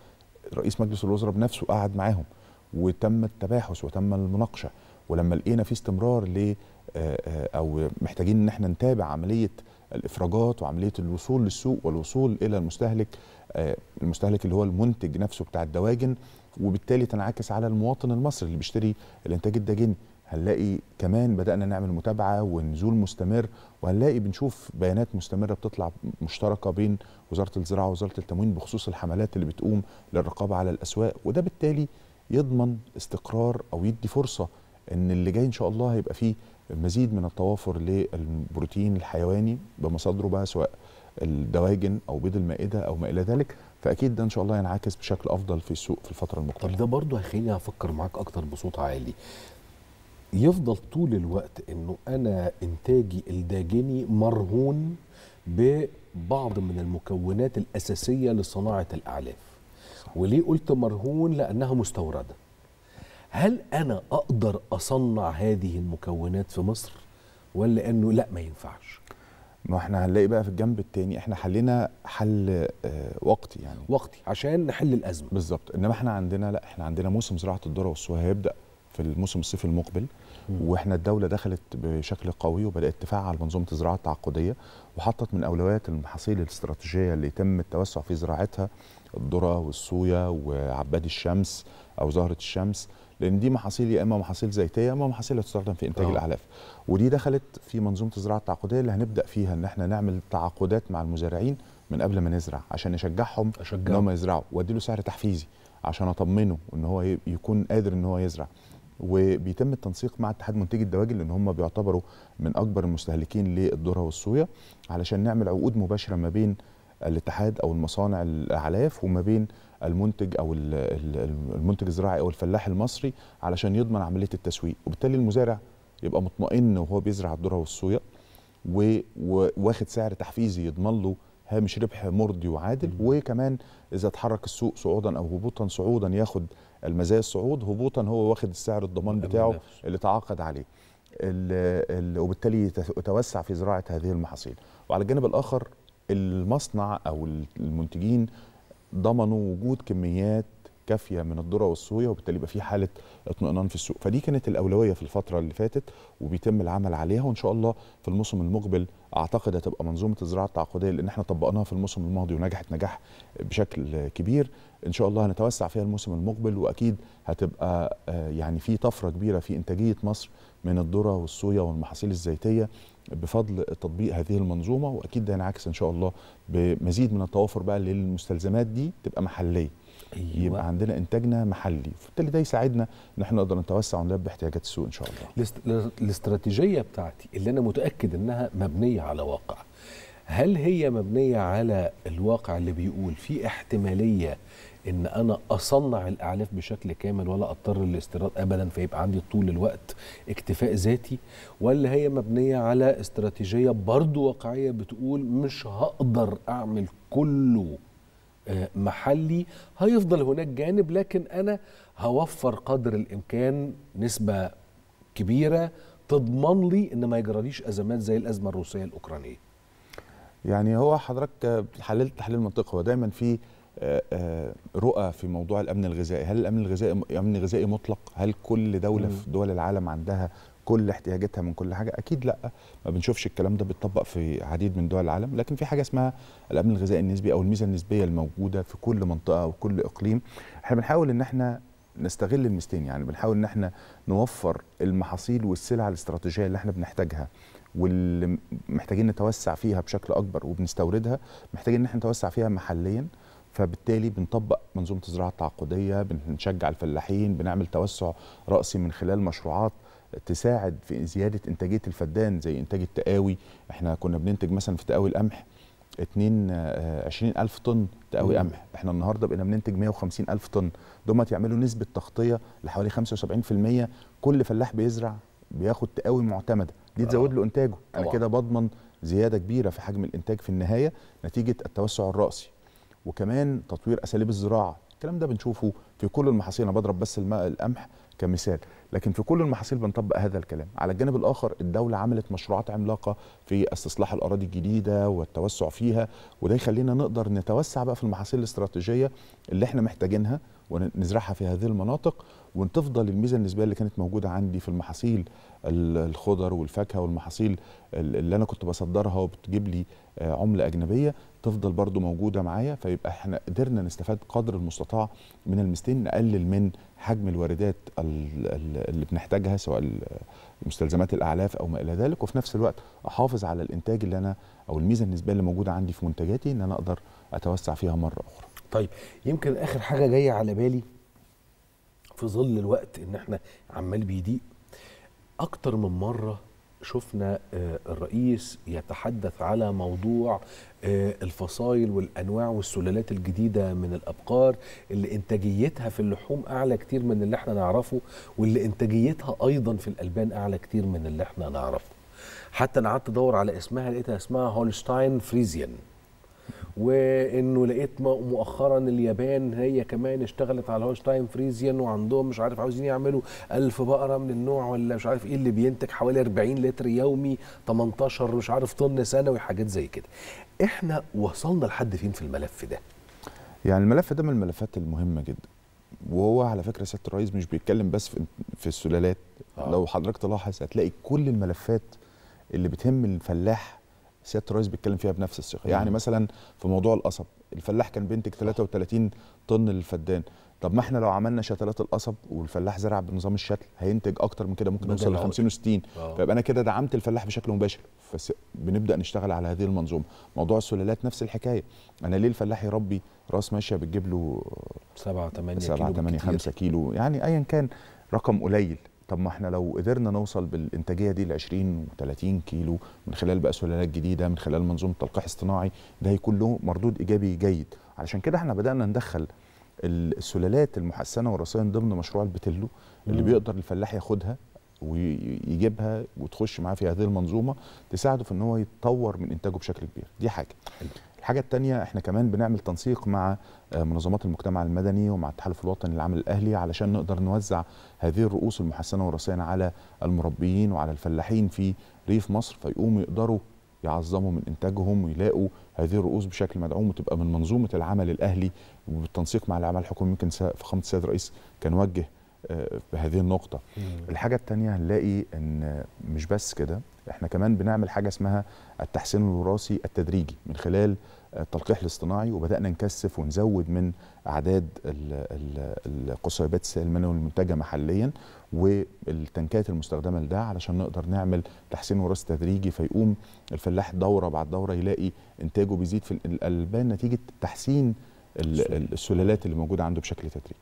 رئيس مجلس الوزراء بنفسه قعد معاهم وتم التباحث وتم المناقشه ولما لقينا في استمرار ل او محتاجين ان احنا نتابع عمليه الافراجات وعمليه الوصول للسوق والوصول الى المستهلك المستهلك اللي هو المنتج نفسه بتاع الدواجن وبالتالي تنعكس على المواطن المصري اللي بيشتري الانتاج الداجني هنلاقي كمان بدانا نعمل متابعه ونزول مستمر وهنلاقي بنشوف بيانات مستمره بتطلع مشتركه بين وزاره الزراعه ووزاره التموين بخصوص الحملات اللي بتقوم للرقابه على الاسواق وده بالتالي يضمن استقرار او يدي فرصه ان اللي جاي ان شاء الله هيبقى فيه مزيد من التوافر للبروتين الحيواني بمصادره بقى سواء الدواجن او بيض المائده او ما الى ذلك فاكيد ده ان شاء الله ينعكس بشكل افضل في السوق في الفتره المقبله. طب ده برضه هيخليني افكر معاك اكتر بصوت عالي، يفضل طول الوقت انه انا انتاجي الداجني مرهون ببعض من المكونات الاساسيه لصناعه الاعلاف وليه قلت مرهون لانها مستورده هل انا اقدر اصنع هذه المكونات في مصر ولا انه لا ما ينفعش ما احنا هنلاقي بقى في الجنب التاني احنا حلينا حل آه، وقتي يعني وقتي عشان نحل الازمه بالظبط انما احنا عندنا لا احنا عندنا موسم زراعه الذره والصويا هيبدا في الموسم الصيف المقبل واحنا الدوله دخلت بشكل قوي وبدات تفعل منظومه الزراعه التعاقديه وحطت من اولويات المحاصيل الاستراتيجيه اللي يتم التوسع في زراعتها الذره والصويا وعباد الشمس او زهره الشمس لان دي محاصيل يا اما محاصيل زيتيه يا اما محاصيل تستخدم في انتاج آه. الاعلاف ودي دخلت في منظومه الزراعه التعاقديه اللي هنبدا فيها ان احنا نعمل تعاقدات مع المزارعين من قبل ما نزرع عشان نشجعهم ان هم يزرعوا وادي له سعر تحفيزي عشان اطمنه ان هو يكون قادر ان هو يزرع وبيتم التنسيق مع اتحاد منتجي الدواجن لان هم بيعتبروا من اكبر المستهلكين للذره والصويا علشان نعمل عقود مباشره ما بين الاتحاد او المصانع الاعلاف وما بين المنتج او المنتج الزراعي او الفلاح المصري علشان يضمن عمليه التسويق وبالتالي المزارع يبقى مطمئن وهو بيزرع الذره والصويا وواخد سعر تحفيزي يضمن له هامش ربح مرضي وعادل وكمان اذا تحرك السوق صعودا او هبوطا صعودا ياخد المزايا الصعود هبوطا هو واخد السعر الضمان بتاعه اللي تعاقد عليه وبالتالي يتوسع في زراعه هذه المحاصيل وعلى الجانب الاخر المصنع او المنتجين ضمنوا وجود كميات كافيه من الذره والصويا وبالتالي يبقى في حاله اطمئنان في السوق فدي كانت الاولويه في الفتره اللي فاتت وبيتم العمل عليها وان شاء الله في الموسم المقبل اعتقد هتبقى منظومه الزراعه التعاقديه لان احنا طبقناها في الموسم الماضي ونجحت نجاح بشكل كبير ان شاء الله هنتوسع فيها الموسم المقبل واكيد هتبقى آه، يعني في طفره كبيره في انتاجيه مصر من الذره والصويا والمحاصيل الزيتيه بفضل تطبيق هذه المنظومه واكيد ده ينعكس ان شاء الله بمزيد من التوافر بقى للمستلزمات دي تبقى محليه أيوة. يبقى عندنا انتاجنا محلي فبالتالي ده يساعدنا ان احنا نقدر نتوسع ونلبي احتياجات السوق ان شاء الله الاستراتيجيه بتاعتي اللي انا متاكد انها مبنيه على واقع هل هي مبنيه على الواقع اللي بيقول في احتماليه ان انا اصنع الاعلاف بشكل كامل ولا اضطر للاستيراد ابدا فيبقى عندي طول الوقت اكتفاء ذاتي ولا هي مبنيه على استراتيجيه برضو واقعيه بتقول مش هقدر اعمل كله آه، محلي هيفضل هناك جانب لكن انا هوفر قدر الامكان نسبه كبيره تضمن لي ان ما يجراليش ازمات زي الازمه الروسيه الاوكرانيه يعني هو حضرتك حللت تحليل منطقي هو دايما في آه، آه، رؤى في موضوع الامن الغذائي هل الامن الغذائي امن غذائي مطلق هل كل دوله في دول العالم عندها كل احتياجاتها من كل حاجه اكيد لا ما بنشوفش الكلام ده بيتطبق في عديد من دول العالم لكن في حاجه اسمها الامن الغذائي النسبي او الميزه النسبيه الموجوده في كل منطقه وكل اقليم احنا بنحاول ان احنا نستغل الميزتين يعني بنحاول ان احنا نوفر المحاصيل والسلع الاستراتيجيه اللي احنا بنحتاجها واللي محتاجين نتوسع فيها بشكل اكبر وبنستوردها محتاجين ان احنا نتوسع فيها محليا فبالتالي بنطبق منظومه الزراعه التعاقديه بنشجع الفلاحين بنعمل توسع راسي من خلال مشروعات تساعد في زياده انتاجيه الفدان زي انتاج التقاوي احنا كنا بننتج مثلا في تقاوي القمح 22 آه، ألف طن تقاوي قمح احنا النهارده بقينا بننتج 150 ألف طن دول يعملوا نسبة تغطية لحوالي 75% كل فلاح بيزرع بياخد تقاوي معتمدة دي تزود آه. له إنتاجه طبعا. أنا كده بضمن زيادة كبيرة في حجم الإنتاج في النهاية نتيجة التوسع الرأسي وكمان تطوير أساليب الزراعة الكلام ده بنشوفه في كل المحاصيل أنا بضرب بس القمح كمثال لكن في كل المحاصيل بنطبق هذا الكلام على الجانب الاخر الدوله عملت مشروعات عملاقه في استصلاح الاراضي الجديده والتوسع فيها وده يخلينا نقدر نتوسع بقى في المحاصيل الاستراتيجيه اللي احنا محتاجينها ونزرعها في هذه المناطق وتفضل الميزه النسبيه اللي كانت موجوده عندي في المحاصيل الخضر والفاكهه والمحاصيل اللي انا كنت بصدرها وبتجيب لي آه، عمله اجنبيه تفضل برضو موجوده معايا فيبقى احنا قدرنا نستفاد قدر المستطاع من المستين نقلل من حجم الواردات اللي بنحتاجها سواء مستلزمات الاعلاف او ما الى ذلك وفي نفس الوقت احافظ على الانتاج اللي انا او الميزه النسبيه اللي موجوده عندي في منتجاتي ان انا اقدر اتوسع فيها مره اخرى. طيب يمكن اخر حاجه جايه على بالي في ظل الوقت ان احنا عمال بيضيق اكتر من مره شفنا آه، الرئيس يتحدث على موضوع آه، الفصائل والانواع والسلالات الجديده من الابقار اللي انتاجيتها في اللحوم اعلى كتير من اللي احنا نعرفه واللي انتاجيتها ايضا في الالبان اعلى كتير من اللي احنا نعرفه حتى انا قعدت ادور على اسمها لقيتها اسمها هولشتاين فريزيان وانه لقيت مؤخرا اليابان هي كمان اشتغلت على هولشتاين فريزيان وعندهم مش عارف عاوزين يعملوا ألف بقره من النوع ولا مش عارف ايه اللي بينتج حوالي 40 لتر يومي 18 مش عارف طن سنوي حاجات زي كده احنا وصلنا لحد فين في الملف ده يعني الملف ده من الملفات المهمه جدا وهو على فكره سياده الرئيس مش بيتكلم بس في السلالات آه. لو حضرتك تلاحظ هتلاقي كل الملفات اللي بتهم الفلاح سياده الرئيس بيتكلم فيها بنفس الصيغه يعني مثلا في موضوع القصب الفلاح كان بينتج 33 آه. طن للفدان طب ما احنا لو عملنا شتلات القصب والفلاح زرع بنظام الشتل هينتج اكتر من كده ممكن نوصل ل 50 و60 اه. فيبقى انا كده دعمت الفلاح بشكل مباشر فبنبدا نشتغل على هذه المنظومه موضوع السلالات نفس الحكايه انا ليه الفلاح يربي راس ماشيه بتجيب له 7 8 كيلو 7 8 5 كيلو يعني ايا كان رقم قليل طب ما احنا لو قدرنا نوصل بالانتاجيه دي ل 20 و30 كيلو من خلال بقى سلالات جديده من خلال منظومه تلقيح اصطناعي ده هيكون له مردود ايجابي جيد علشان كده احنا بدانا ندخل السلالات المحسنه وراثيا ضمن مشروع البتلو اللي بيقدر الفلاح ياخدها ويجيبها وتخش معاه في هذه المنظومه تساعده في ان هو يتطور من انتاجه بشكل كبير دي حاجه الحاجه الثانيه احنا كمان بنعمل تنسيق مع آه، منظمات المجتمع المدني ومع التحالف الوطني للعمل الاهلي علشان نقدر نوزع هذه الرؤوس المحسنه وراثيا على المربيين وعلى الفلاحين في ريف مصر فيقوموا يقدروا يعظموا من انتاجهم ويلاقوا هذه الرؤوس بشكل مدعوم وتبقى من منظومه العمل الاهلي وبالتنسيق مع العمل الحكومي يمكن فخامه السيد الرئيس كان وجه آه، بهذه النقطه الحاجه الثانيه هنلاقي ان مش بس كده احنا كمان بنعمل حاجه اسمها التحسين الوراثي التدريجي من خلال التلقيح الاصطناعي وبدانا نكثف ونزود من اعداد القصيبات السائل والمنتجه المنتجه محليا والتنكات المستخدمه لده علشان نقدر نعمل تحسين وراثي تدريجي فيقوم الفلاح دوره بعد دوره يلاقي انتاجه بيزيد في الالبان نتيجه تحسين السلالات اللي موجوده عنده بشكل تدريجي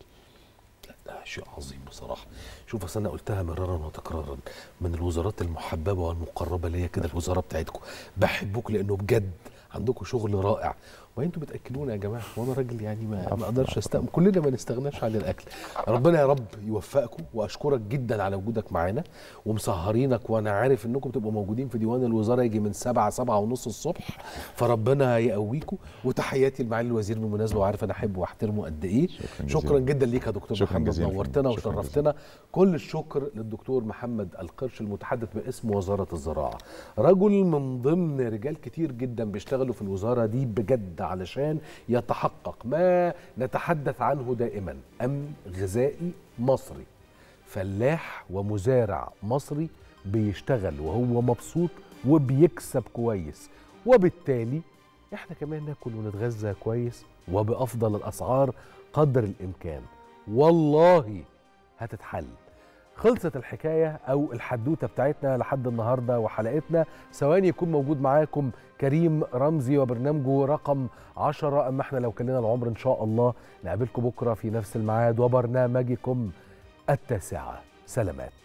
ده شيء عظيم بصراحه شوف اصل انا قلتها مرارا وتكرارا من الوزارات المحببه والمقربه ليا كده الوزاره بتاعتكم بحبوك لانه بجد عندكم شغل رائع ما انتوا بتاكلونا يا جماعه وانا راجل يعني ما, ما اقدرش استقم كلنا ما نستغناش عن الاكل ربنا يا رب يوفقكم واشكرك جدا على وجودك معانا ومسهرينك وانا عارف انكم بتبقوا موجودين في ديوان الوزاره يجي من 7 7 ونص الصبح فربنا يقويكم وتحياتي لمعالي الوزير بالمناسبه وعارف انا احبه واحترمه قد ايه شكرا, شكرا جدا ليك يا دكتور محمد نورتنا وشرفتنا كل الشكر للدكتور محمد القرش المتحدث باسم وزاره الزراعه رجل من ضمن رجال كتير جدا بيشتغلوا في الوزاره دي بجد علشان يتحقق ما نتحدث عنه دائما أمن غذائي مصري فلاح ومزارع مصري بيشتغل وهو مبسوط وبيكسب كويس وبالتالي احنا كمان ناكل ونتغذى كويس وبافضل الاسعار قدر الامكان والله هتتحل خلصت الحكايه او الحدوته بتاعتنا لحد النهارده وحلقتنا ثواني يكون موجود معاكم كريم رمزي وبرنامجه رقم 10 اما احنا لو كان لنا العمر ان شاء الله نقابلكم بكره في نفس الميعاد وبرنامجكم التاسعه سلامات